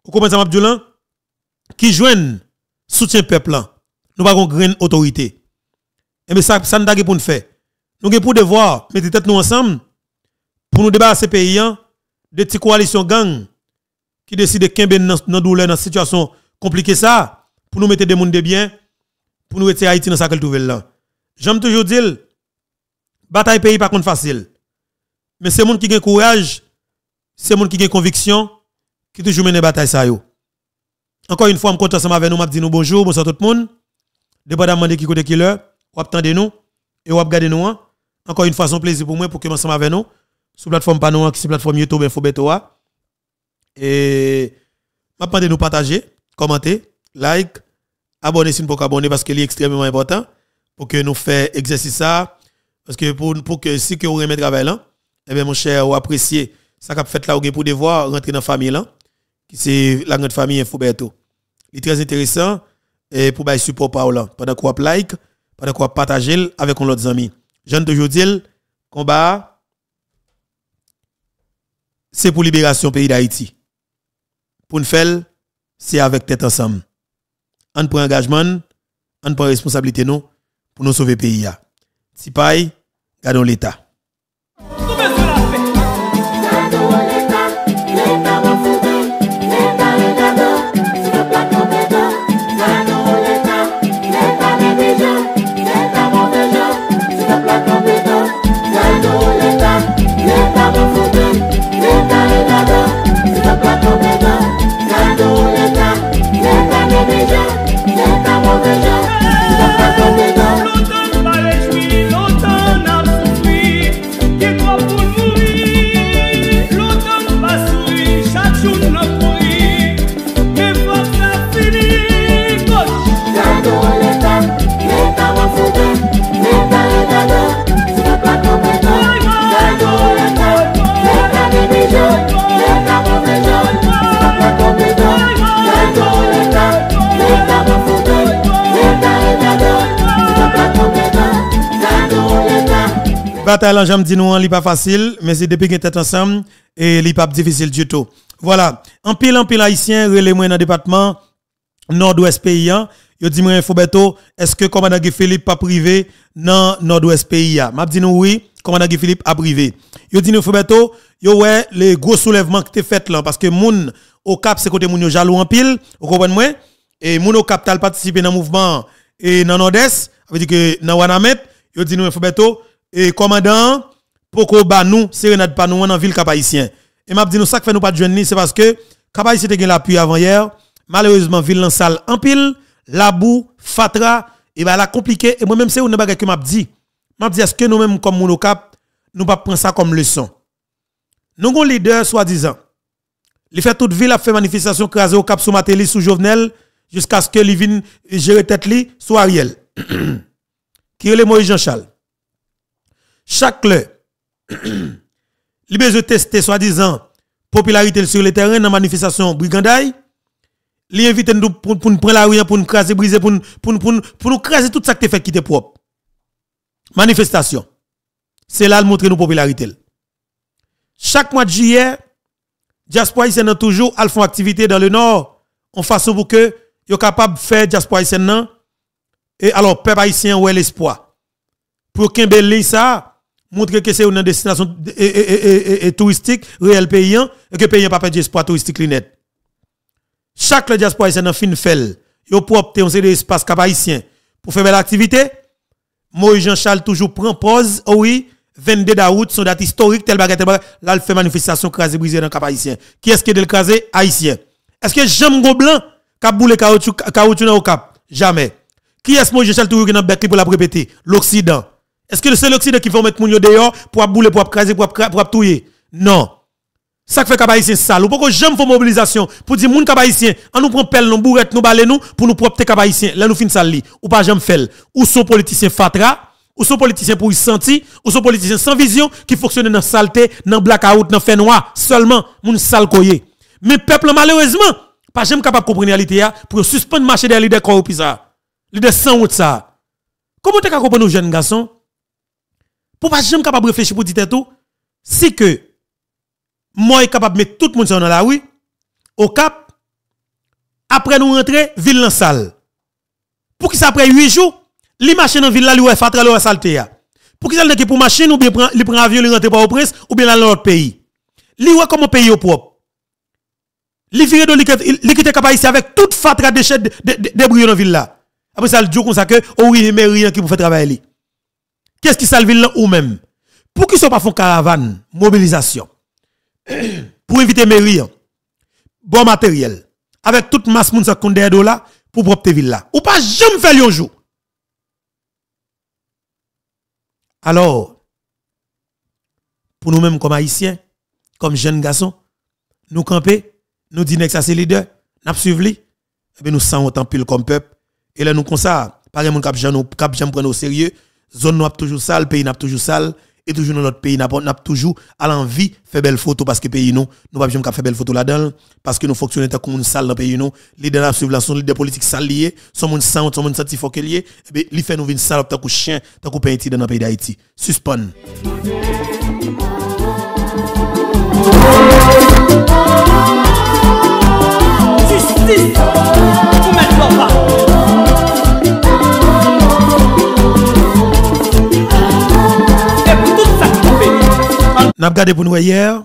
au commencement Abdoulan, qui joignent soutien peuple là. Nous avons une grande autorité. Et eh mais ça, ça nous avons pour nous faire. Nous avons pour devoir mettre tête nous ensemble pour nous débarrasser pays hein, de petites coalitions gang qui décident de quitter dans douleur dans situation compliquée ça pour nous mettre des mondes de bien pour nous mettre Haïti dans sa nouvelle là. J'aime toujours dire bataille pays pas contre facile. Mais c'est monde qui a courage, c'est monde qui a conviction, qui toujours mène bataille ça yo. Encore une fois, je compte ensemble avec nous, je dis bonjour, bonsoir tout le monde. Dépendamment de qui côté qui l'heure, vous attendez nous et vous regardez nous. Hein. Encore une fois, c'est un plaisir pour moi pour que ensemble avec nous sur plateforme panouan, hein, qui la plateforme YouTube Infobetoa. Hein. Et m'a de nous partager, commenter, like, abonner si vous pas abonner parce que c'est extrêmement important pour que nous fassions exercice ça parce que pour, pour que si que vous remettez travail là, eh bien, mon cher, ou appréciez ça qu'a fait là, ou pour devoir rentrer dans la famille là, qui c'est la grande famille Infoberto. Il est très intéressant et pour bailler support par là. Pendant qu'on like, pendant qu'on partage avec nos amis. Jeanne toujours le combat, c'est pour libération pays d'Haïti. Pour nous faire, c'est avec tête ensemble. On prend engagement, on prend responsabilité pour nous sauver pays. Si paille, gardons l'État. bataille en dit nous, n'est hein, pas facile, mais c'est depuis qu'on est ensemble, et n'est pas difficile du tout. Voilà. En pile, en pile haïtien, relais-moi dans le département nord-ouest paysan. Hein. yo dis moi Fobeto, est-ce que commandant Guy Philippe a privé dans nord-ouest paysan? Hein? M'a dit nous oui, commandant Guy Philippe a privé. Yo dit nous Fobeto, yo ouais les gros soulèvements que t'es fait là parce que moun au cap c'est côté moun yo jaloux en pile, vous comprenez moi Et moun au cap t'as participé dans le mouvement et dans nord-est, avec veut dire que dans Wanamet, yo dit nous Fobeto, et commandant poko ba nous sérénade pas nous en ville cap et m'a dit nous ça que fait nous pas de c'est parce que cap haïtien la l'appui avant hier malheureusement ville en salle en pile la boue fatra et ben bah, la compliqué et moi même c'est une bagarre que m'a dit m'a dit est-ce que nous même comme monocap, nous pas prendre ça comme leçon nous avons leader soi-disant il fait toute ville a fait manifestation crasé au cap sous sous Jovenel jusqu'à ce que Livin gère tête li sous Ariel qui est le Moïse Jean-Charles chaque le, li besoin tester soi-disant popularité sur le terrain dans manifestation brigandaille. Li invite nous pour pour prendre la rue pour nous craser briser pour pour pour pour nous craser tout ça que fait qui était propre. Manifestation. C'est là le montrer nous popularité. Chaque mois de juillet, diaspora haïtienne toujours al font activité dans le nord en façon pour que est capable faire diaspora haïtienne hein. et alors peuple haïtien est l'espoir. Pour qu'un ça montrer que c'est une destination eh, eh, eh, touristique, réel paysan, et que paysan pas perdu espoir touristique net. Chaque diaspora haïtienne en fin fait, yo propre un des espace cap haïtien pour faire belle activité. Moïse Jean-Charles toujours prend pause, oh oui, 22 d'août, son date historique, tel baguette tel là, il fait manifestation crasé, brisé dans cap haïtien. Qui est-ce qui est le crasé? Haïtien. Est-ce que Jean blanc cap boule caoutchouc dans le cap? Jamais. Qui est-ce Moïse Jean-Charles toujours dans le pour la répéter? L'Occident. Est-ce que c'est l'Occident qui va mettre les gens dehors pour bouler, pour craser, pour, pour touiller Non. Ça fait Kabaïtien sale. Ou pourquoi j'aime faire mobilisation pour dire moun Kabaïtien, on nous prend pelle, nous bourrette, nous balais nous pour nous propter Kabaïtien. Là nous finissons sales. Ou pas j'aime faire. Ou sont politiciens fatras, ou sont politiciens pour y sentir, ou sont politiciens sans vision qui fonctionnent dans saleté, dans blackout, dans fait noir. Seulement, moun sale koye. Mais peuple malheureusement, pas j'aime capable de comprendre la réalité hein, pour suspendre le marché des leaders corrompus ça. Hein. Leaders sans route ça. Comment tu comprendre nos jeunes garçons? Pour pas jamais capable réfléchir pour dire tout, c'est que moi suis capable de mettre tout le monde dans la rue, au cap, après nous rentrer, ville dans salle. Pour qu'il après 8 jours, les machines dans ville là, lui fatra lui salté Pour qu'ils aient pour machine ou bien les prend avion les rentre pas au prince ou bien dans l'autre pays. Li voit comment pays au propre. Les vire de l'équité capable ici avec toute fatra déchet de, dans de, ville là. Après ça le jour comme ça que oh oui, mais rien qui pour faire travailler Qu'est-ce qui salve là ou même Pour qu'ils ne pas font caravane, mobilisation, pour inviter mairie, bon matériel, avec toute masse moun sa konde là, pour propre ville là. Ou pas jamais faire un jour. Alors, pour nous-mêmes comme haïtiens, comme jeunes garçons, nous camper, nous dire que ça c'est leader, eh ben, nous suivre nous sentons autant pile comme peuple. Et là nous comme ça, par exemple, cap prenons au sérieux, zone nous a toujours sale, pays n'a toujours sale, et toujours dans notre pays n'a toujours à l'envie de faire belle photo parce que pays nous, nous pas besoin de faire belle photo là-dedans, parce que nous fonctionnons comme une salle dans le pays nous, les de la sont des politiques sales liés, sont monde sans, sont monde senti faut lié, et eh bien, ils fait nous une salle tant que chien, tant que pays dans le pays d'Haïti. Suspend. N'a regardé pour nous hier,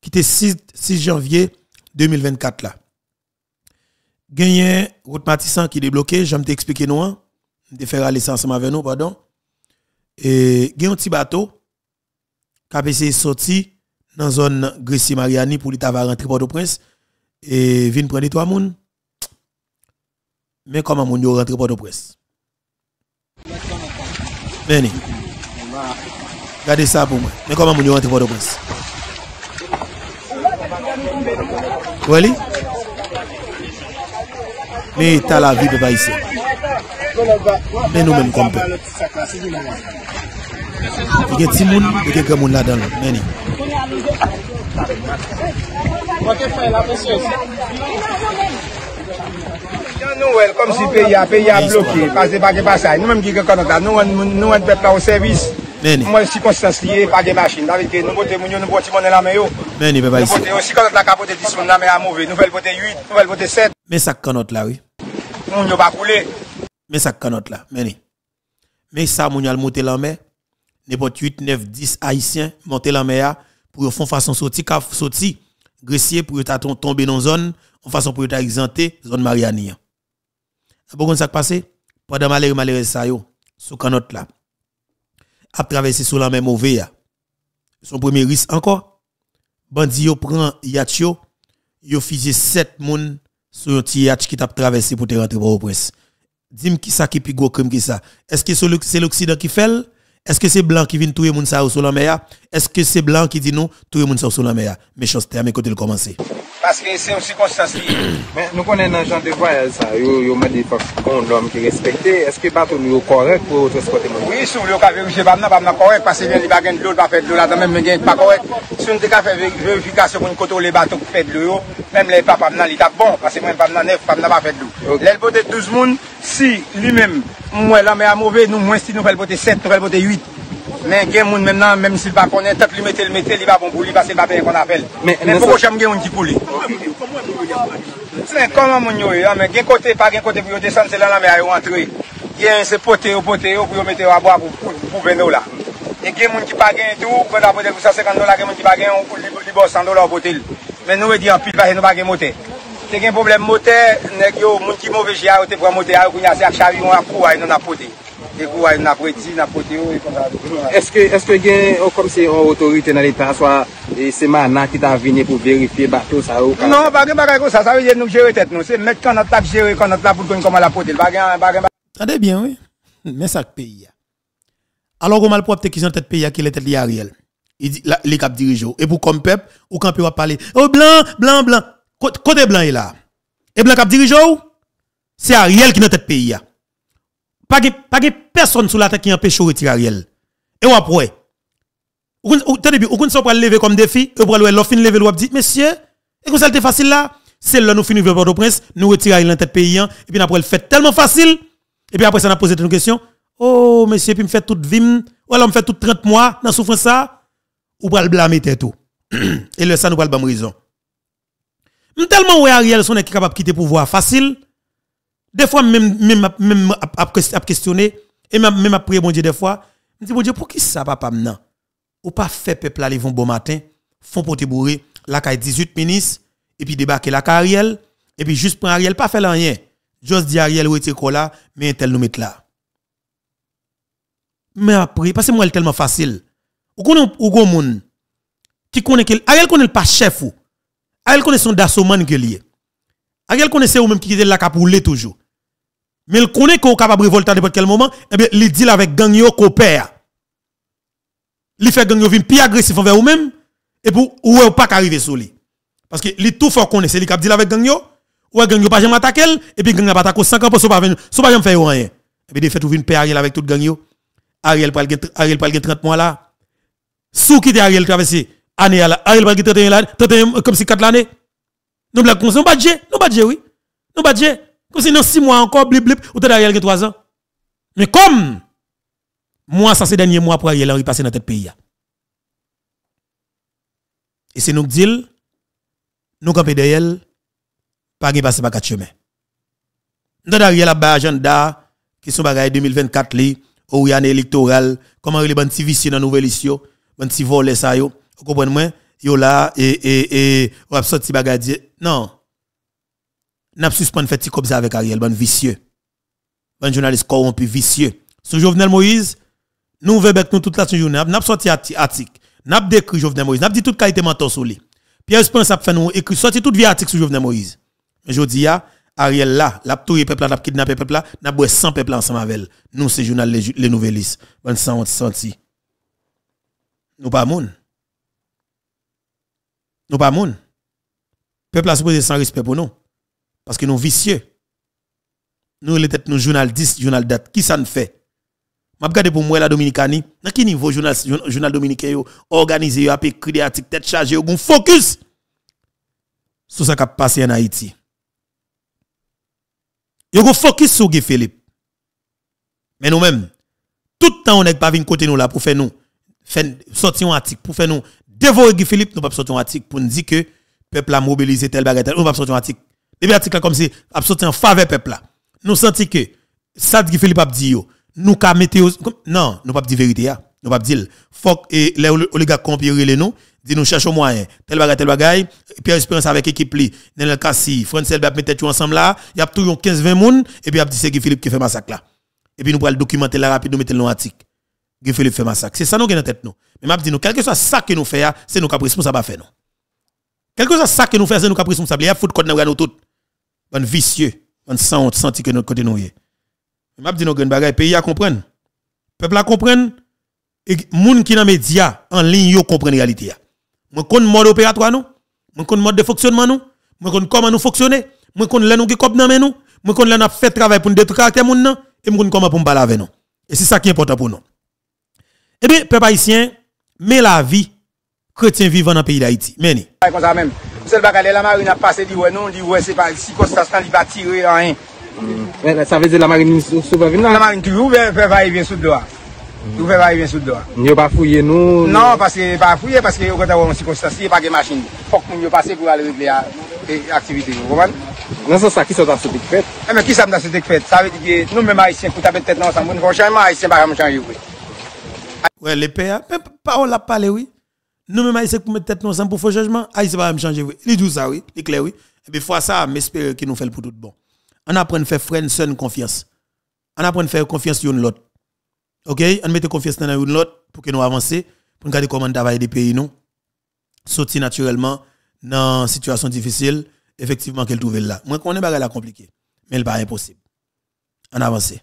qui était 6, janvier 2024 là. Gagné route Matissan qui débloqué, j'aime expliquer nous, de faire aller ensemble avec nous pardon. Et gagné un petit bateau qui a essayé sorti dans zone grissi Mariani pour l'état va rentrer Port-au-Prince et vient prendre trois moun. Mais comment moun yo rentre Port-au-Prince? Venez. Gade sa pou mwen, men koman moun yo an te vodopens. Weli? Men ta la vi pe ba yise. Men nou men kompe. I gen ti moun, i gen ke moun la dan loun. Meni. Jan nou wèl, kom si pe ya, pe ya blokè. Pase bagè basay, nou men ki gen konotan. Nou wèl pet la wèl servis. Mwen si konsistans liye, pa gen machin. Davike, nou bote moun yo, nou bote moun la men yo. Meni, pe ba isi. Nou bote yo, si kanot la ka bote 10 moun la men a mauvais. Nouvelle vel 8, nouvelle vel bote 7. Men sak kanot la, oui. Moun yo ba Mais ça, sak kanot la, meni. Mais ça, moun yo al monte la men, N'importe 8, 9, 10 haïtiens monte la men pour pou yo fon fason kaf soti, Gressier pour yo ta tombe non zone, en façon pour ta exempté zone Mariani. Bon, ça passe pendant malheureux malheureux ça yo sous canotte là a traversé sous la même mauvaise. Son premier risque encore. Bandi yo prend yacht yo, yo 7 personnes sur un petit yacht qui t'a traversé pour te rentrer au presse. Dis-moi qui ça qui plus gros crime que ça. Est-ce que c'est l'Occident qui fait Est-ce que c'est blanc qui vient tuer le monde sur la mer Est-ce que c'est blanc qui dit non, tuer le monde sur la mer Méchanceté à mes côtés de commencer. Paske se yon si konstansiye. Men, nou konen nan chan te vwa el sa, yo madi pa kon lom ki respete, eske baton yo korek pou otres kote moun? Oui, sou vle yo ka vevuche, bam nan bam nan korek, pase jen li bagen blol pa fedlou, la ta men men gen jen pa korek. Sou nte ka fe vevifikasyon pou n koto le baton pe blou yo, men mle pa bam nan li tap bon, pase mwen bam nan nef, bam nan pa fedlou. Lel pote tou zmoun, si li men mwen lom e a mouve, nou mwen si nou fel pote set, nou fel pote yit. Men gen moun menm nan, menm si l va konen, tep li metel metel li va bon boul, li va se l va peye kon apel. Men moun non chanm gen moun ki pou li. Sen konman moun yo, gen kote, pa gen kote pou yo desen, se lan la me a yo antre. Gen se pote yo, pote yo, pou yo metel yo a bwa pou pou ven nou la. E gen moun ki pa gen tou, pou yo apote kousan sekandou la gen moun ki pa gen, ou pou li bousan dou la apote li. Men nou e di anpil, pa gen nou pa gen mote. Gen problem mote, nek yo moun ki mou veche a yo tepwa mote, a yo kou yase ak chari yon apou a yon apote. Est-ce que est-ce que e comme da... Eske, eske gen, ou kom se yon otorite nan l'Etat, swa, se manan ki ta vini pou verifiye batou sa ou... Non, bagen bagen kon sa, sa nous c'est jere tet nou, se met quand on lak jere, kon not lak pou kon kon mal apote, Attendez bien, oui, mais ça peyi Alors, comment le propre qui sont tête pays qui est tête lié Ariel. Il dit les cap dirigeants et pour comme peuple ou quand peut parler oh blanc blanc blanc côté blanc est là. Et blanc cap dirigeant c'est Ariel qui est tête pays pas de personne sous la tête qui empêche de retirer Ariel. Et ou après, ou tenez ou qu'on pas lever comme défi, ou pour le fin lever a dit, Monsieur, et comme ça était facile là, c'est là nous finissons vers Port-au-Prince, nous retirer Ariel en hein, et puis après le fait tellement facile, et puis après ça on a posé une question, oh monsieur, puis me fait toute vim. ou alors me fait toute 30 mois dans souffrance ça, ou pas le blâmer tout. et le ça nous pas le bon raison. Tellement ouais Ariel, son est capable de quitter pouvoir facile, des fois, même, même, même, questionner, et même, après, mon Dieu, des fois, je me dis, bon Dieu, pour qui ça, papa, maintenant? Ou pas fait peuple aller vont bon matin, font pour te la caille 18 ministres, et puis débarquer la carrière, et puis juste pour Ariel, pas faire rien. Juste dire Ariel, ou était là, mais tel nous met là. Mais après, parce que moi, est tellement facile. Ou qu'on ou qu'on moun, qui connaît Ariel connaît pas chef ou. Ariel connaît son dassoman que lié. Ariel connaît même qui était là pour toujours. Mais il connaît qu'on est capable de révolter à n'importe quel moment, et eh bien, il deal avec gang yo perd. Il fait gang yo plus agressif envers vous-même, et pour ou pas arriver sur lui. Parce que il tout fort connaît, c'est lui qui deal avec gang yo, ou gang pas jamais attaquer, et puis gang yo pas attaquer 50% so pas venir, pas faire rien. Et eh puis de fait tout vinn paix Ariel avec tout gang yo. Ariel pral Ariel pral 30 mois là. Sous qui Ariel traversé année là, Ariel pral 31 là, 31 comme si 4 l'année. Nous l'a comme pas de nous pas de oui. Nous pas de comme si dans 6 mois encore, blip blip, ou t'es derrière qui 3 ans. Mais comme, moi, ça c'est dernier mois pour Ariel Henry passer dans tête pays. Et c'est nous qui disons, nous camper derrière, pas de passer par quatre chemins. Nous avons Ariel à agenda, qui sont bagaille 2024 li, ou y a électoral, comment les bandes vicieux dans nouvelle issue, bandits volés ça yo, vous comprenez moi, yo là, et, et, et, ou absorti bagaille, non n'a pas suspendu comme ça avec Ariel, bon vicieux. Bon journaliste corrompu, vicieux. Sous Jovenel Moïse, nous verrons nous toute la journée, n'a pas sorti article, n'a pas décrit Jovenel Moïse, n'a pas dit toute qualité mentor sur lui. Pierre Spence a fait nous écrit, sorti toute vie article sur Jovenel Moïse. Mais je dis, ah, Ariel là, l'a touye peuple, l'a kidnappé peuple, n'a boué 100 peuple ensemble avec Nous, c'est journal les, les nouvellistes. Bon sang, senti. Nous pas moun. Nous pas moun. Peuple a supposé sans respect pour nous. Parce que nous vicieux. Nous, les têtes, nous, journalistes, journal date. Qui ça ne fait? Je regarde pour moi la Dominicanie. Dans quel niveau journal, journal dominicain organisé, a écrit des articles, tête chargée, un focus sur ce qui a passé en Haïti. Vous un focus sur Guy Philippe. Mais nous-mêmes, tout le temps, on n'est pas venu côté nous là pour faire nous sortir un article, pour faire nous dévorer Guy Philippe, nous ne pas sortir un article pour nous dire que le peuple a mobilisé tel tel. nous ne pas sortir un article et bien article comme si absolument en faveur peuple là. Nous sentons que ça qui Philippe a dit nous ka non, nous pas dire vérité ne Nous pas dire faut et eh, les oligarques compirent les nous dit nous cherchons moyen tel bagage tel bagay Pierre Espérance avec équipe li Nelson Cassi, Francel va mettez tout ensemble là, il y a tout 15 20 monde et puis a dit c'est Philippe qui fait massacre là. Et puis nous le documenter là rapide nous mettre dans article. Guy Philippe fait massacre. C'est ça nous qui dans tête nous. Mais m'a dit nous quel que soit ça que nous faisons c'est nous qui responsable à faire nous. Quel que soit ça que nous faisons, nous sommes responsables. Il y a foutre code dans nous tout on vicieux, on sent, senti que notre côté nous est. M'a dit nos grandes bagages, pays à comprendre. Peuple à comprendre et moun qui dans média en ligne yo la réalité. Moi connais mode opératoire nous, moi le mode de fonctionnement nous, moi connais comment nous fonctionner, moi connais nou nous qui nan men nous, moi kon lè nous fait travail pour nous détruire moun nan et moi connais comment pour nous avec nous. Et c'est ça qui est important pour nous. Eh bien, peuple haïtien, mais la vie chrétien vivant dans le pays d'Haïti. Meni. Moussel Bakale, la marin ap pase di wè non, di wè se pa si konstastan, di pa tire an yin. Sa veze la marin sou pa vin nan? La marin tou vè vè vè vè vè sou dloa. Tou vè vè vè vè sou dloa. Nyo pa fouye nou? Nan, pa se pa fouye, pa se yo konta wè wè si konstastan, si yo pa gen masjini. Fok moun yo pase pou alè règle a aktivite nou, koman? Nan sa sa, ki sa ta sotek fèt? E men, ki sa ta sotek fèt? Sa veze, nou mèm a isen pou tabè tèt nan san moun, kon chan mè a isen pa kèm chan jè wè. Wè, lè Nous même c'est pour mettre tête le ensemble pour faire jugement, Haïtiens ah, va me changer oui. Il dit ça oui, il clair oui. Et puis fois ça, m'espérer qu'il nous fait pour tout bon. On apprend à faire frère son confiance. On apprend à faire confiance une l'autre. OK, on met confiance dans une l'autre pour que nous avancer, pour regarder comment travailler des pays nous. Sortir naturellement dans situation difficile, effectivement qu'elle trouve là. Moi connais bagarre la compliqué, mais elle pas impossible. On avance.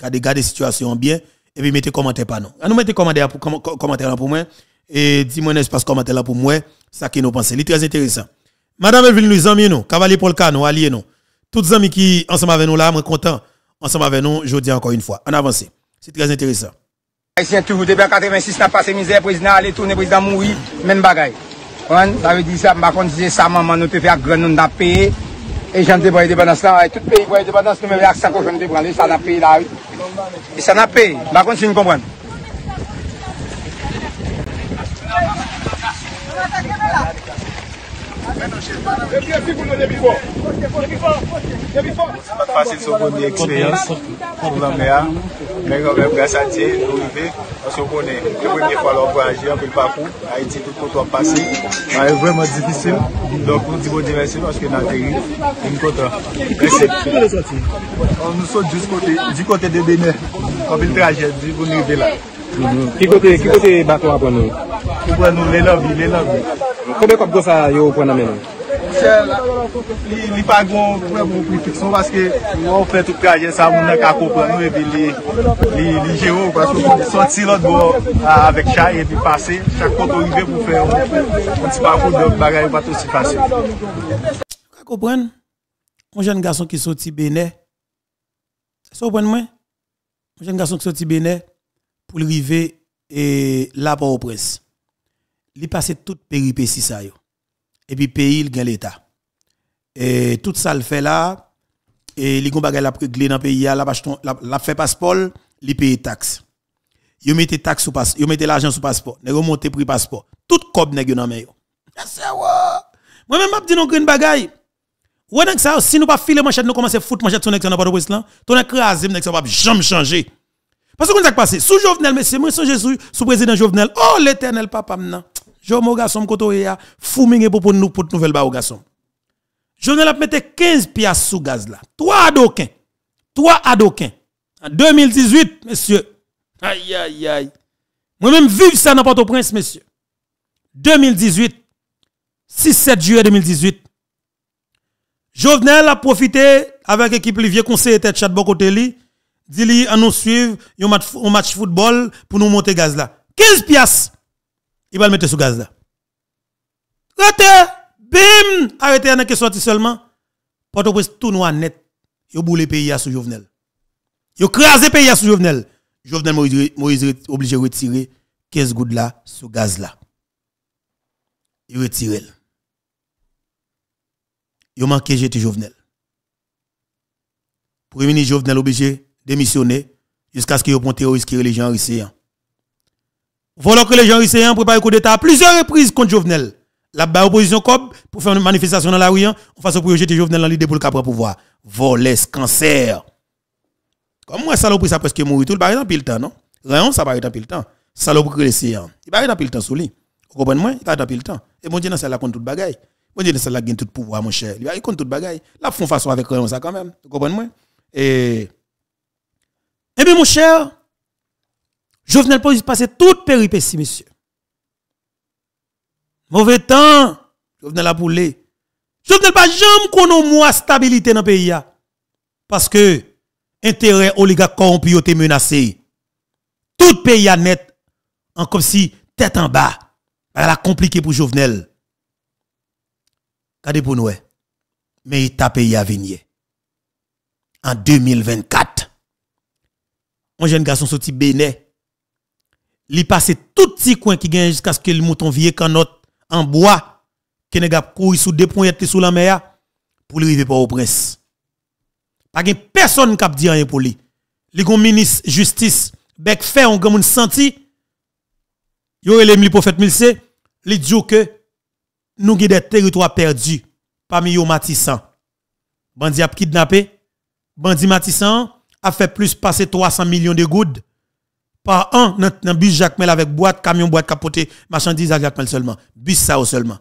Garder garder situation bien et puis mettez commentaire pas non. On nous mettez commentaire pour commentaire pour moi et dis-moi, n'est-ce pas comment là pour moi, ça qui nous pense. C'est très intéressant. Madame bienvenue nous amis, nous, Cavalier Paul nous, alliés, nous. Toutes amis qui, ensemble avec nous là, moi content, ensemble avec nous, je dis encore une fois, en avance. C'est très intéressant. Haïtien, toujours, depuis 86, n'a passé misère, président, allé tourner, président, mourir, même bagaille. Ça veut dire ça, par contre, c'est ça, maman, nous te faire grand, nous n'a payé. Et j'en pas dépendance là, et tout pays pour dépendance, nous même ça l'accent qu'on débraille, ça n'a payé là. Et ça n'a payé. Par contre, si me comprenons. Mwen fasyn sou bon di eksperyans. Soun mwen mè a. Mwen yon mwen mwen mwen sa ti, nou mwen mwen. Soun mwen mwen mwen fwa lou vwa aji, anpil pa pou. Aji ti tout koto anpasi. Mwen mwen mwen mwen difisyon. Mwen lopon di bon dimensyon wanske nan teri. Mwen koto. Resip. Kone sa ti. An nou sou di kote de beynè. Kome l traje di pou mwen vi la. Mhm. Ki kote batwa apon nou? Ki kote nou le love you, le love you Koube kop gwa sa yo kwa nan men? Moussel, li pagoun pou moun plifikson Baske moun fwe tout kaje Sa moun nan kakopan nou Ebi li je ou Baske moun soti lot bon Avek chaye epi pase Chak kontorive pou fe Moun ti pagoun de bagay ou batos si pase Kakopan Moun jen gason ki soti bene Sobwen mwen Moun jen gason ki soti bene pour arriver et là pour presse. Il passait toute péripétie ça yo. Et puis pays il gagne l'état. Et tout ça le fait e, là et les gon bagay la régler dans pays là la, fait passeport, il paye taxe. Yo mettez taxe sur passe, yo mettez l'argent sous passeport, nèg monté prix passeport. Tout cob nèg yo nan men yo. Moi même m'a dit non green bagay. Ouais donc ça si nous pas filer manchette nous commencer foutre manchette son nèg dans pas de là, ton écrasé nèg ça va jamais changer. Parce que vous avez passé, sous Jovenel, monsieur, c'est moi, sous, sous président Jovenel, oh l'éternel papa maintenant. Je mon garçon Jovenel a mis 15 piastres sous gaz là. 3 adoquins. 3 adoquins. En 2018, monsieur. Aïe, aïe, aïe. Moi-même, vive ça dans Port-au-Prince, monsieur. 2018, 6-7 juillet 2018. Jovenel a profité avec l'équipe Livier, conseiller tête chat de côté dit à nous suivre un match match football pour nous monter gaz là 15 pièces il va le mettre sous gaz là Rete, bim Arrêtez en qui sorti seulement pour vous prince tout noir net yo boule pays à sous Jovenel yo le pays à sous Jovenel Jovenel Moïse, est obligé retirer 15 gouttes là sous gaz là il retire il manque jete Jovenel premier ministre Jovenel obligé démissionner jusqu'à ce y ait un terroriste qui est les gens lycéens. Voilà que les gens lycéens préparent coup d'État à plusieurs reprises contre Jovenel. La opposition COB, pour faire une manifestation dans la rue, on hein, ce pour jeter Jovenel dans l'idée pour le capre pouvoir. Voler cancer. Comme moi, saloperie, ça presque mourir tout, il paraît dans pile temps, non? Rayon, ça paraît dans pile temps. Saloperie, lycéen. Hein. Il paraît dans pile temps sous lui. Vous comprenez moi? Il paraît dans pile temps. Et mon Dieu, dans celle-là, compte toute bagaille. Mon Dieu, dans celle-là, gagne tout pouvoir, mon cher. Il va tout toute bagaille. Là, font façon avec rayon, ça quand même. Vous comprenez moi? Et eh bien, mon cher, Jovenel Moïse passer toute péripétie, monsieur. Mauvais temps, Jovenel a boulé. Jovenel pas jamais qu'on moins stabilité dans le pays. Hein, parce que intérêt oligarque corrompu été menacé. Tout pays a net, en comme si tête en bas. Elle a compliqué pour Jovenel. Regardez pour nous. Mais il t'a payé à venir. En 2024 un jeune garçon sorti Bénin. Il passé tout petit coin qui gagne jusqu'à ce que le mouton vieux canot en bois qu'il ne gap courir sous deux points sous la mer pour lui arriver au prince. Pas que personne qui dit rien pour lui. Le ministre justice bec fait on gagne senti yo relève le prophète Milse, li dit que nous avons des territoires perdus parmi yo Matissan. Bandi a kidnappé, bandi Matissan a fait plus passer 300 millions de gouttes par an dans le bus Jacmel avec boîte, camion, boîte capoté, marchandises à Jacmel seulement. Bus ça seulement.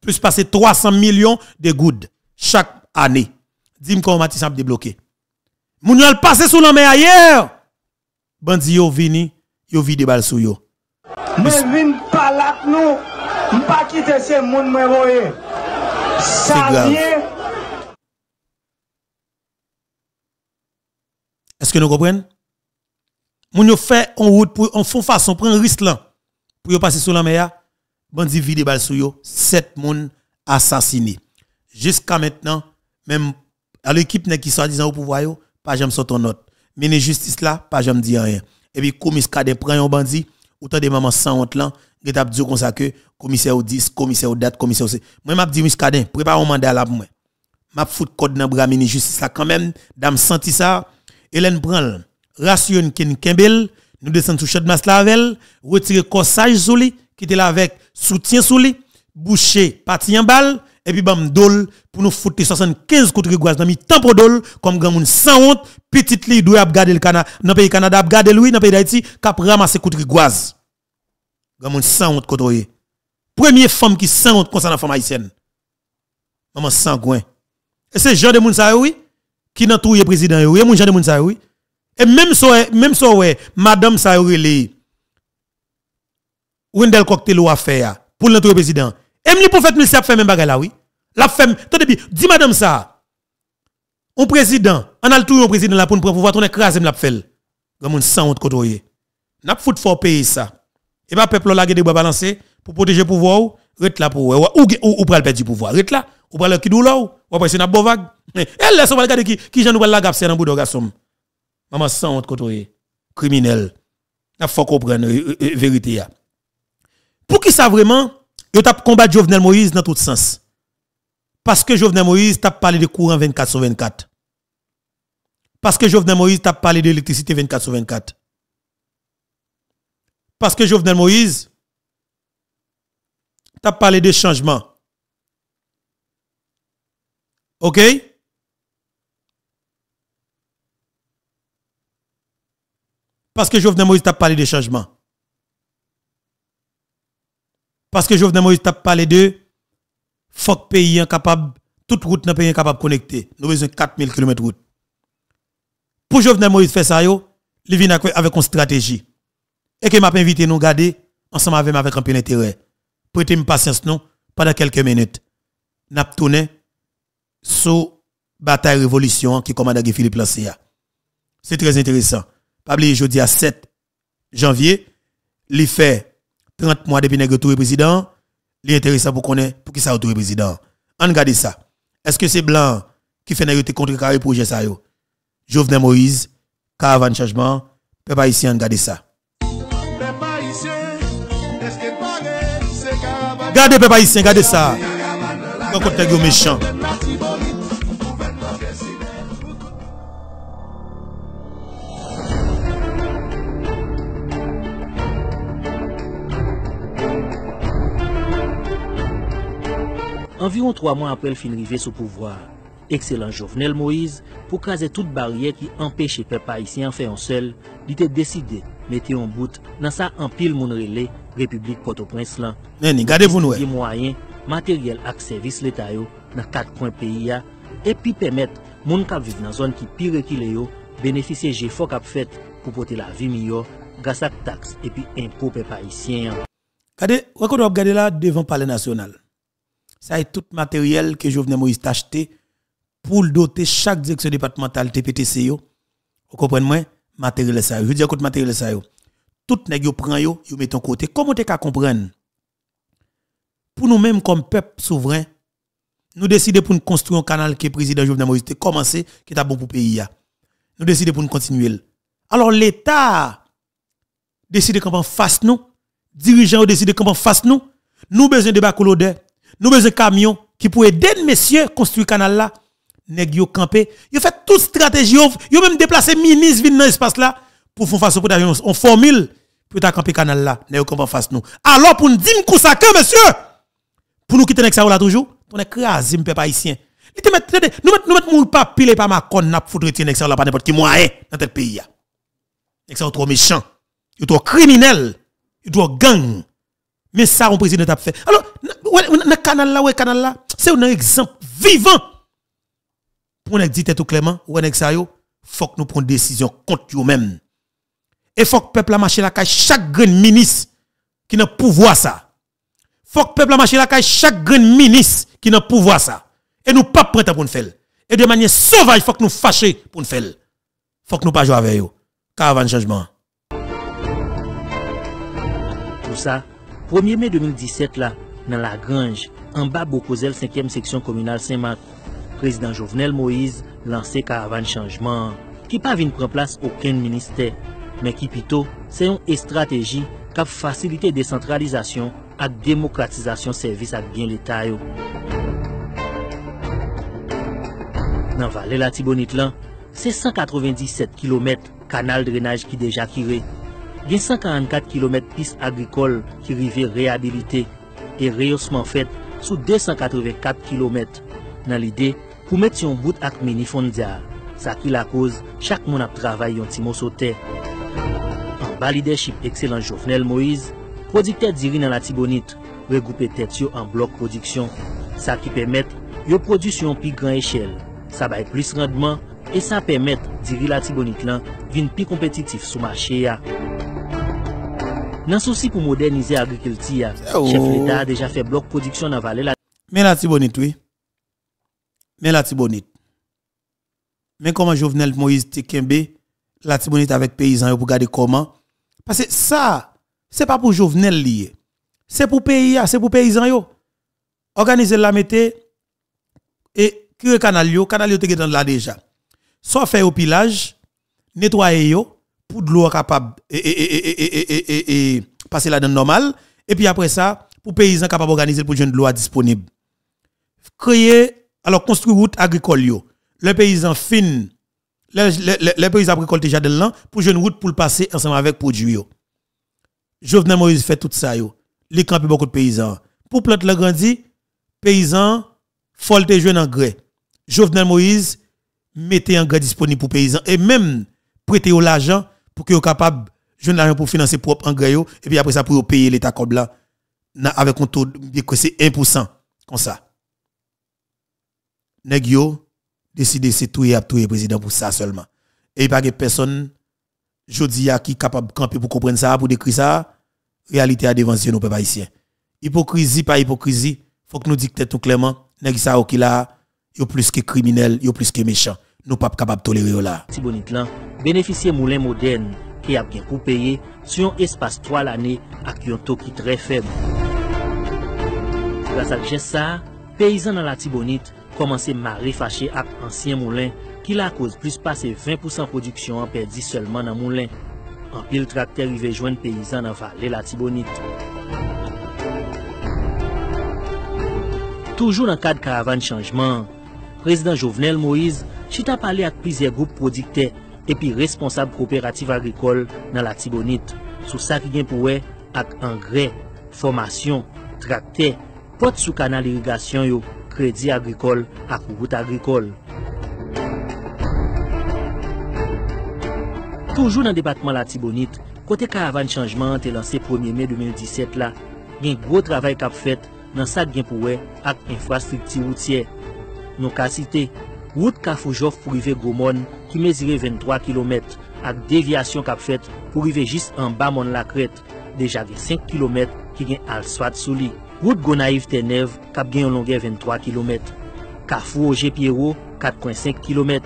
Plus passer 300 millions de gouttes chaque année. Dis-moi comment Matisse a débloqué. Moun yon passé sous l'homme ailleurs. Bandi yo vini, yo vide bal sou yo. Mais vin palak nous, m'pa quitter ce moun m'envoyer. Ça vient Est-ce que nous comprenons Moun fait en route pour en fond façon prendre risque là pour yo passer sur la mer bandi vide bal sur yo sept moun assassinés jusqu'à maintenant même à l'équipe qui soit disant au pouvoir yo pas jamais sorti note ministre justice là pas jamais dire rien et puis commissaire des prend un bandit autant des mamans sans honte là qui a dit comme ça que commissaire au 10 commissaire au date commissaire au moi m'a dit Muscadin prépare un mandat là pour moi m'a foutre code dans bras mini justice là quand même dame senti ça Hélène Branl, rationne Ken Kembel, nous descendons sous Chadmas Lavel, retirer corsage souli qui était là avec soutien sous lui, boucher parti en balle, et puis bam dol pour nous foutre 75 coups de dans mi temps pour dol comme grand monde sans honte petite li doit garder le Canada dans pays Canada garder lui dans pays d'Haïti cap ramasser coups de grand monde sans honte première femme qui sans honte concernant femme haïtienne maman sangouin et c'est genre de monde ça oui qui n'a trouvé président oui mon gens de moun ça oui et même so même so ouais madame ça relé Wendel cocktail ou affaire pour notre président et même pour faire ministère fait même bagarre là oui la femme attendez dis madame ça un président on a le tour un président là pour prendre pouvoir on écraser la fait grand monde sans honte côtoyer n'a fout fort payer ça et pas peuple là qui des bois balancer pour protéger pouvoir rete là pour ou ou, ou, perdre du pouvoir reste là ou pral qui douleur ou après, c'est une a vague. Elle laisse, on va qui, qui j'en ouvre la gap, c'est un bout de garçon. Maman, sans autre côté, criminel. Il faut comprendre la e, e, vérité. Pour qui ça vraiment, il tap combat Jovenel Moïse dans tout sens. Parce que Jovenel Moïse t'a parlé de courant 24 sur 24. Parce que Jovenel Moïse t'a parlé d'électricité 24 sur 24. Parce que Jovenel Moïse t'a parlé de changement. OK Parce que Jovenel Moïse t'a parlé de changement. Parce que Jovenel Moïse t'a parlé de faut que pays capable toute route dans pays capable connecter. Nous besoin 4000 km route. Pour Jovenel Moïse faire ça yo, il vient avec une stratégie. Et que m'a invité nous garder ensemble avec un peu d'intérêt. Prêtez-moi patience non pendant quelques minutes. N'a tourné sous bataille révolution qui commande Philippe Lancia. C'est très intéressant. oublier jeudi à 7 janvier, il fait 30 mois depuis tout le président. Il est intéressant pour connaître pour qui ça président. On regarde ça. Est-ce que c'est blanc qui fait nègre contre carré projet ça yo? Jovenel Moïse, caravane changement, peuple haïtien regarde ça. Gardez peuple haïtien, gardez ça. Quand on méchant. Environ trois mois après le fin arrivé sous pouvoir, excellent Jovenel Moïse, pour caser toute barrière qui empêchait les Haïtiens de faire un seul, il était décidé de mettre en bout dans sa pile mon relais, République Port-au-Prince. Néni, eh, gardez-vous nous. Des eh. moyens, matériel et services l'État dans quatre coins du pays, et puis permettre aux gens qui vivent dans zone qui est pire que bénéficier de l'effort pour porter la vie meilleure grâce à taxe et puis impôts pour les Haïtiens. Gardez, regardez là devant le Palais National ça est tout matériel que Jovenel Moïse t'a acheté pour doter chaque direction départementale TPTCO. Vous comprenez Matériel ça. Je veux dire, matériel ça. Tout le monde prend yo, met en côté. Comment t'es qu'à comprendre Pour nous-mêmes comme peuple souverain, nous décidons pour nous construire un canal que le président Jovenel Moïse a commencé, qui est bon pour le pays. Nous décidons pour nous continuer. Alors l'État décide comment face nous, dirigeants décident comment face nous, nous besoin de bacoulodeur nous besoin camion qui pour aider messieurs construire canal là nèg yo camper yo fait toute stratégie yo même déplacé ministre vinn dans espace là pour faire face pour on formule pour ta camper canal là nèg comment face nous alors pour nous dire coup ça que monsieur pour nous quitter nèg ça là toujours on est crasé peuple haïtien nous mettons nous mettons pas pile pas ma conne n'a foutre tiens nèg ça là pas n'importe qui moyen hein, dans tel pays là nèg trop méchant yo trop criminel yo trop gang mais ça on président a fait alors c'est un exemple vivant. Pour nous dire tout clairement, il faut que nous prenions une décision contre nous-mêmes. Et faut que le peuple marche la caille chaque grand ministre qui n'a pouvoir ça. Faut que le peuple marche la caille chaque grand ministre qui le pouvoir ça. Et nous pas prêts pour nous faire. Et de manière sauvage, faut que nous fâchions pour nous faire. Faut que nous pas jouer avec eux. le changement. Tout ça, 1er mai 2017 là, nan la grange, an ba Bokozel 5e seksyon komunal Saint-Marc. Prezident Jovenel Moïse lansè ka avan chanjman, ki pa vin pren plas oken minister, men ki pito, se yon estrategi kap fasilite descentralizasyon ak demokratizasyon servis ak gen l'Etat yo. Nan vale Latibonit lan, se 197 km kanal drenaj ki deja kire. Gen 144 km pis agrikol ki rive reabilitey, e reyosman fèt sou 284 kilomet nan lide pou met yon bout ak meni fondyar. Sa ki la koz chak moun ap travay yon timo sote. An balideship ekselan jofnel Moïse, prodikte diri nan la tibonit, regoupe tètyo an blok prodiksyon. Sa ki pèmèt yo prodisyon pi gran eshel, sa bay plis randman, e sa pèmèt diri la tibonit lan vin pi kompetitif sou ma chèya. Dans souci pour moderniser l'agriculture, le eh chef oh. l'État a déjà fait bloc production dans la Mais la Tibonite, oui. Mais la Tibonite. Mais comment Jovenel Moïse Tekembe, la Tibonite avec paysans pour garder comment? Parce que ça, c'est pas pour Jovenel lié. C'est pour pays, c'est pour paysan yo. Organiser la mété et créer canal yo, canal yo te dans là déjà. Soit faire au pillage, nettoyer yo, pour de l'eau capable et, et, et, passer la donne normale. Et puis après ça, pour paysans capables d'organiser pour jeune de l'eau disponible. Créer, alors construire route agricole. les paysans fin, les paysans agricoles déjà de l'an, pour une route pour le passer ensemble avec produit. Jovenel Moïse fait tout ça. Yo. Il beaucoup de paysans. Pour plante le grandi, paysans, le jeune engrais. Jovenel Moïse mettait engrais disponible pour paysans. Et même prêter l'argent pour que soient capables de l'argent pour financer propre engrais et puis après ça pour payer l'état comme là avec un taux que c'est 1% comme ça. Nèg décidez c'est tout et tout président pour ça seulement. Et il pas que personne dis à qui capable camper pour comprendre ça pour décrire ça réalité à devant nos peuple haïtien. Hypocrisie pas hypocrisie, faut que nous dictons tout clairement nèg ça OK là a plus que criminel, a plus que méchant. nou pap kapap tolewe o la. Tibonit lan, beneficye moulin modern ki ap gen pou peye su yon espas 3 lane ak yon to ki tre feb. Gras ak jensa, peyizan nan la tibonit komanse ma refache ak ansyen moulin ki la akose plus pase 20% produksyon an perdi selman nan moulin. An pil trakter yon vejwen peyizan nan vale la tibonit. Toujou nan kad karavan chanjman, prezident Jovenel Moïse Chita pale ak pize group prodikte epi responsab properatif agrikol nan la tibonit sou sak gen pouwe ak angrè, formasyon, trakte, pot sou kanal irigasyon yo, kredi agrikol ak wout agrikol. Toujou nan debatman la tibonit, kote karavan chanjman te lanse 1e me 2017 la, gen gwo travay kap fet nan sak gen pouwe ak infrastrikti woutie. Non ka site, Wout Kafou Jov pou rive Goumon ki mezire 23 km, ak devyasyon kap fet pou rive jist anba mon lakret, deja vi 5 km ki gen al swat sou li. Wout Gounaiv Tenev kap gen yon longen 23 km, Kafou Oje Piero 4.5 km,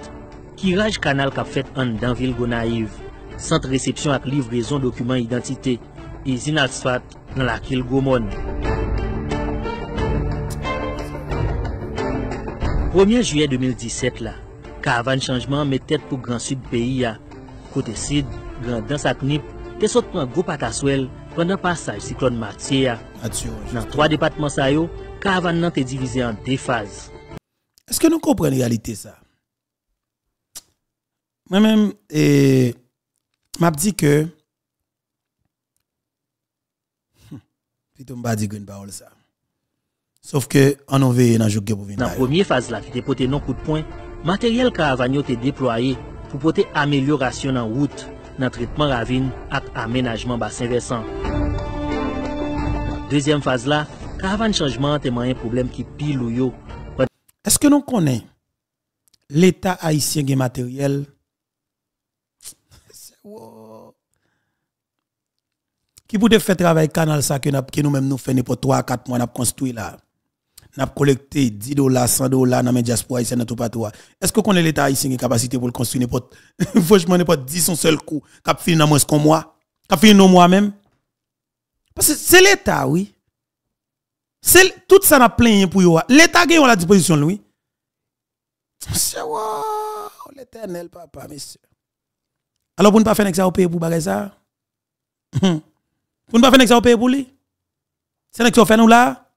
kiraj kanal kap fet an dan vil Gounaiv, sant recepsyon ak livrezon dokumen identite, e zin al swat nan lakil Goumon. 1er juillet 2017, la caravane changement met tête pour Grand Sud pays. Côté Sud, Grand Dans à Knip, te saute pour un gros patasuel pendant passage cyclone Mathieu. Dans trois départements, ça caravane est divisée en deux phases. Est-ce que nous comprenons la réalité ça? Moi-même, je eh, hum, m'a dit que. une parole ça. Sauf que, on en veille dans le pour venir. Dans la première phase, là, qui dépoté non coup de poing, matériel caravane était déployé pour porter amélioration en route, dans traitement ravine et aménagement bassin versant. deuxième phase, là, caravane changement était un problème qui pile ou Est-ce que nous connaissons l'État haïtien des matériel? Qui pourrait faire travail canal ça que nous-mêmes nous faisons pour 3 4 mois, na construit là? n'a collecté 10 dollars, 100 dollars dans pour diaspora haïtienne tout partout. Est-ce que est l'État ici qui a capacité pour le construire n'importe, franchement, n'importe 10 son seul coup, qui fini dans moins qu'un mois, qui fini dans mois même? Parce que c'est l'État, oui. tout ça n'a plein pour vous. L'État à la disposition, lui. C'est wow, l'éternel papa, monsieur. Alors vous ne pas faire ça, au pays pour bagay ça. Vous ne pas faire ça, au pays pour lui. C'est ce qu'on fait nous là.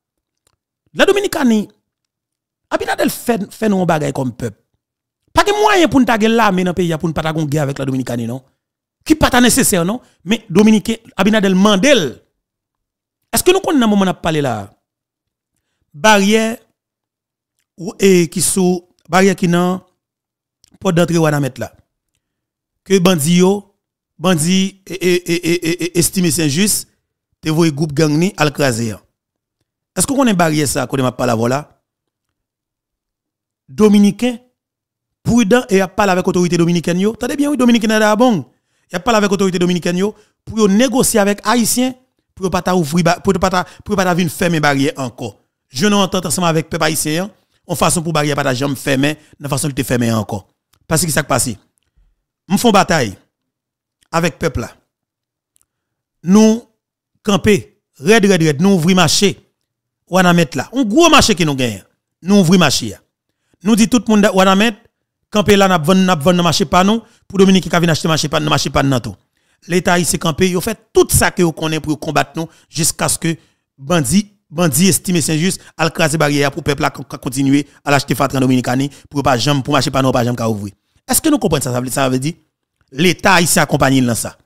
La Dominicanie, Abinadel fait, fait nous un bagay comme peuple. Pas de moyen pour nous taguer l'armée dans le pays, pour ne pas taguer avec la Dominicanie, non? Qui pas nécessaire, non? Mais Dominique, Abinadel Mandel. Est-ce que nous connaissons un moment à parler là? Barrière, et qui sous, barrière qui n'a pas d'entrée ou à mettre là. Que les yo, les et, et, et, e, e, estimé Saint-Just, te voye groupe gang ni al kraser. Est-ce qu'on connaît barrière ça, on ne pas la voilà? Dominicain, prudent et a parlé avec l'autorité dominicaine. Tenez bien, oui, Dominicain est là bon. Il a parlé avec l'autorité dominicaine pour négocier avec Haïtiens pour ne pas ouvrir, pour pas pour pas venir fermer barrière encore. Je nous entends ensemble avec peuple haïtien, hein. en façon pour barrière pas jambe fermer, de façon de te fermer encore. Parce que ça passé. Nous font bataille avec peuple là. Nous camper, red red red, nous ouvrir marché on a mettre là. Un gros marché qui nous gagne. Nous ouvrons marché. Nous dit tout le monde on a mettre camper là n'a vendre n'a vendre marché pas nous pour Dominique qui vient acheter marché pas nous, marché pas dans L'état ici campé, il fait tout ça que connaissez pour combattre nous jusqu'à ce que Bandi estime estime c'est juste à craser barrière pour peuple continuer à l'acheter fatran dominicani pour pas jambe pour marcher pas non pas jambe ouvrir. Est-ce que nous comprenons ça ça veut dire l'état ici accompagne dans ça.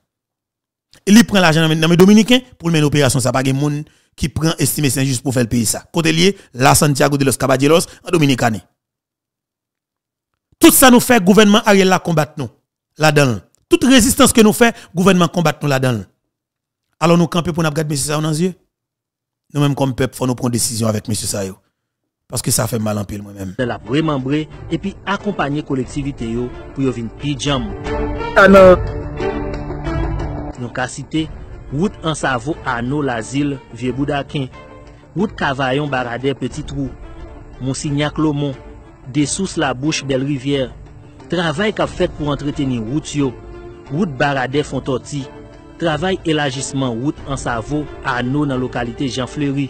Il prend l'argent dans les dominicains pour mener l'opération ça pas monde qui prend estimé c'est juste pour faire le pays ça. Côté lié, la Santiago de los Caballeros en Dominicane. Tout ça nous fait gouvernement Ariel la combattre nous là-dedans. Toute résistance que nous fait gouvernement combattre nous là-dedans. Alors nous camper pour nous regarder monsieur ça dans yeux. Nous même comme peuple faut nous prendre décision avec monsieur Sayo. parce que ça fait mal en pile moi-même. De la membre et puis accompagner collectivité pour yo venir ah Nous avons cité Wout Ansavo Ano Lazil Vyeboudakin Wout Kavayon Barader Petitrou Monsi Nyak Lomon Desous Labouche Bel Rivier Travay kap fet pou entreteni wout yo Wout Barader Fontoti Travay Elagisman Wout Ansavo Ano nan lokalite Jean Fleury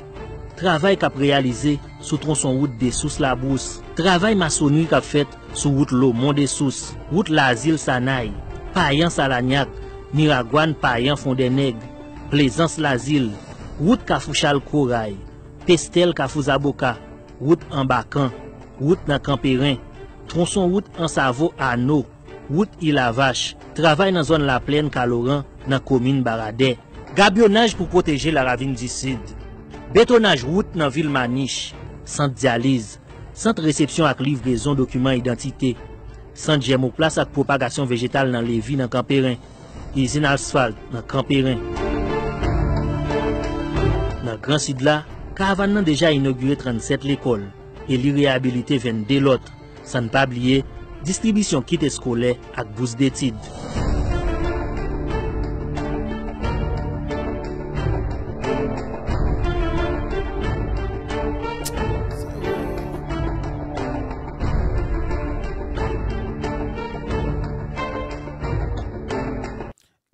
Travay kap realize sou tronson wout Desous Labouche Travay Masoni kap fet sou wout Lomon Desous Wout Lazil Sanay Payan Salanyak Niragwan payan fondeneg, plezans lazil, wout ka fouchal koray, pestel ka fou zaboka, wout an bakan, wout nan kamperen, tronson wout an savo ano, wout ilavache, travay nan zon la plen kaloran nan komin barade. Gabionaj pou poteje la ravine di sid, betonaj wout nan vil manich, sant dializ, sant resepsyon ak livrezon dokumen identite, sant jemoplas ak propagasyon vejetal nan levi nan kamperen, mizine asfalt nan Kran Peren. Nan Gran Sidla, Karavan nan deja inaugure 37 lekol e li reabilite ven de lot san pa blye distribisyon kit eskole ak bous detid.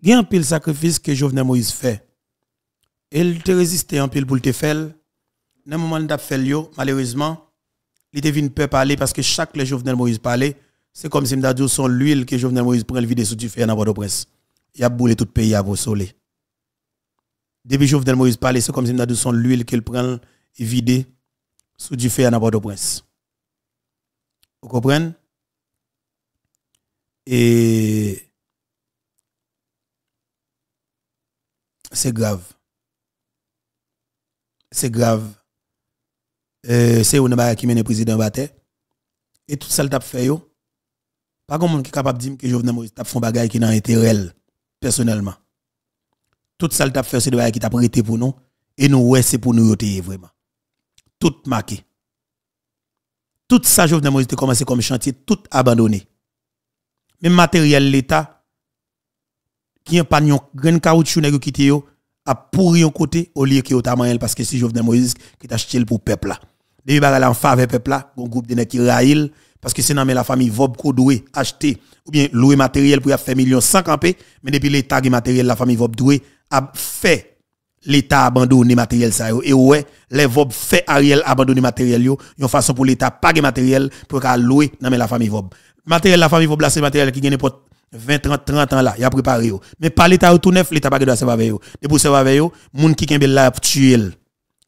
Il y a un pile sacrifice que Jovenel Moïse fait. Il te résiste un pile pour le faire. Dans le moment où il malheureusement, il devine peu parler parce que chaque que Jovenel Moïse parle, c'est comme si Mdadou son l'huile que Jovenel Moïse prend le vide sous du fer dans port de prince Il a boulé tout le pays à vos soleils. Depuis Jovenel Moïse parle, c'est comme si Mdadou son l'huile qu'il prend vide sous du fer dans port de prince Vous comprenez? Et c'est grave. C'est grave. Euh, c'est Ounaba qui mène le président Baté Et tout ça, le tape fait, yo. Pas grand monde qui est capable de dire que Jovenel Moïse tape font bagarre qui n'a été réel, personnellement. Tout ça, le tape fait, c'est des bagay qui t'a prêté pour nous. Et nous, ouais, c'est pour nous, yoter vraiment. Tout marqué. Tout ça, Jovenel Moïse a commencé comme chantier, tout abandonné. Même matériel, l'État, qui en pagnon grain caoutchouc nèg qui te a pourri un côté au lieu que t'a parce que si Jovenel Moïse qui t'a acheté pour peuple là. Depuis bagarre en faveur peuple là, un groupe de nèg qui parce que c'est dans la famille Vob Kodoué acheter ou bien louer matériel pour faire million sans camper mais depuis l'état du matériel la famille Vob Doué a fait l'État abandonner matériel ça Et ouais, les VOB fait Ariel abandonner matériel yo. Yon façon pour l'État pas de matériel pour louer dans la famille VOB. Matériel la famille VOB là, c'est matériel qui gagne n'importe 20, 30, 30 ans là, il a préparé. Mais pas l'État tout neuf, l'État pas de se avec eux. Et pour se avec eux, moun qui kembe là pour tuer.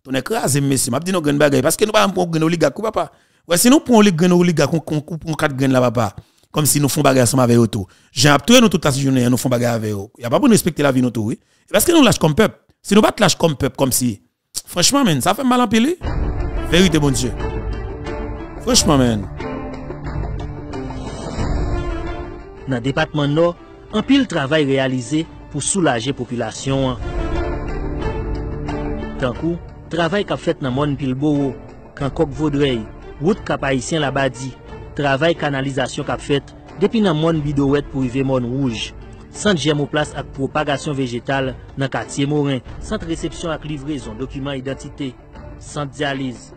On est crasé, messieurs. M'a dit non, grandes Parce que nous pas pour grand oligarque, papa. Ouais, si nous prenons les grand oligarque, on coupe 4 quatre la là, papa. Comme si nous font bagarre ensemble avec eux J'ai appris nous toute la journée, nous font bagarre avec eux. Il a pas pour respecter la vie, nous oui. Parce que nous lâche comme peuple. Si nous pas lâche comme peuple, comme si. Franchement, ça fait mal en pile. Vérité, bon Dieu. Franchement, Nan depatman nou, anpil travay realize pou soulaje populasyon an. Tankou, travay kap fet nan moun pil boro, kan kok vodrey, wout kap aisyen la badi. Travay kanalizasyon kap fet, depi nan moun bidowet pou yve moun rouj. Sant Jemoplas ak propagasyon vejetal nan katiye morin. Sant resepsyon ak livre zon dokumen identite. Sant Dializ.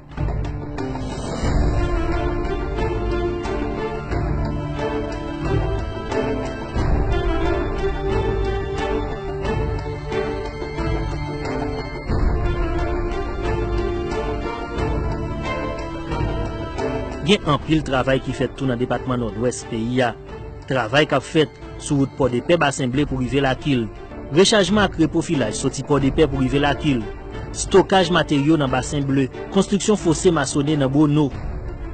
gen anpil travay ki fet tou nan Depatman Nord-Ouest P.I.A. Travay kap fet, souvout pot de pep basen ble pou rive la kil. Rechajman akrepo filaj soti pot de pep pou rive la kil. Stokaj materyo nan basen ble, konstruksyon fose masonen nan bon nou.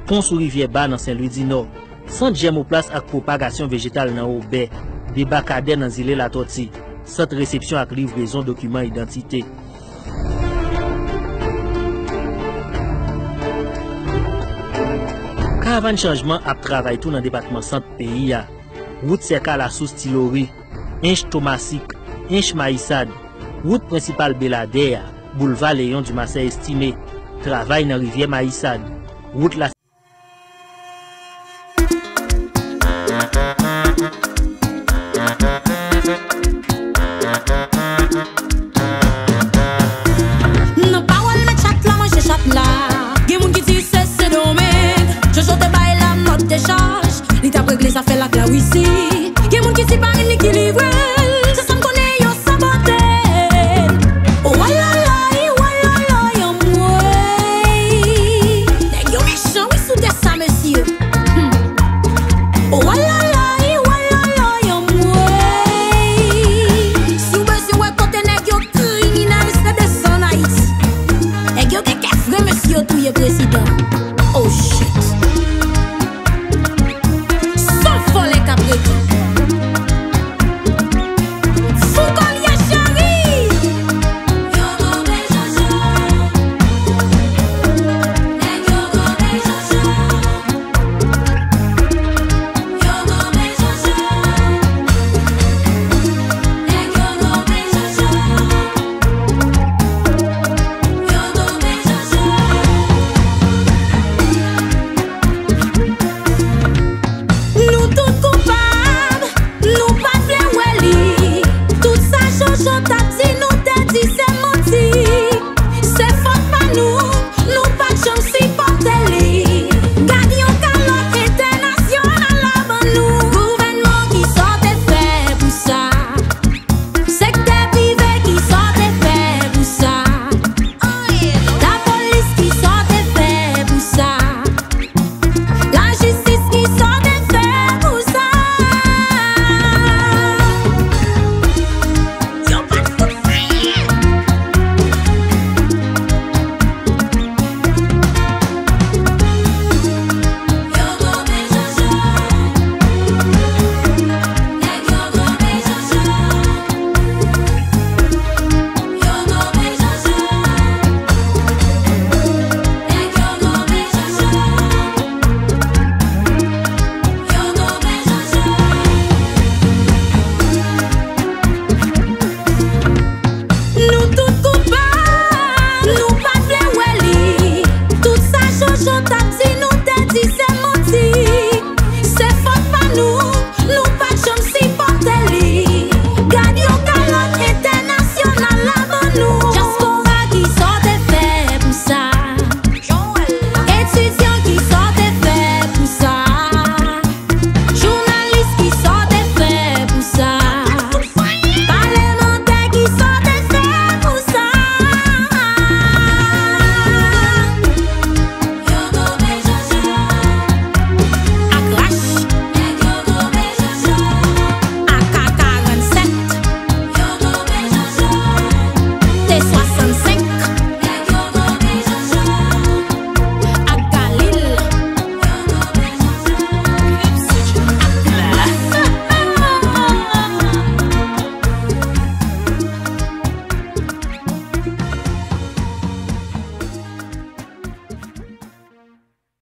Pon sou rivye ba nan Saint-Louis-di-Nord. Sant jem ou plas ak propagasyon vejetal nan ou be. De bakader nan zile la troti. Sant resepsyon ak livrezon dokumen identite. Avant changement a travaille tout dans le département centre pays. Route cercle la sous Tilori, Inche Tomasik, Inche Maïsade, route principale Beladère, boulevard Léon du Marseille estimé, travail dans la rivière Maïsade, route la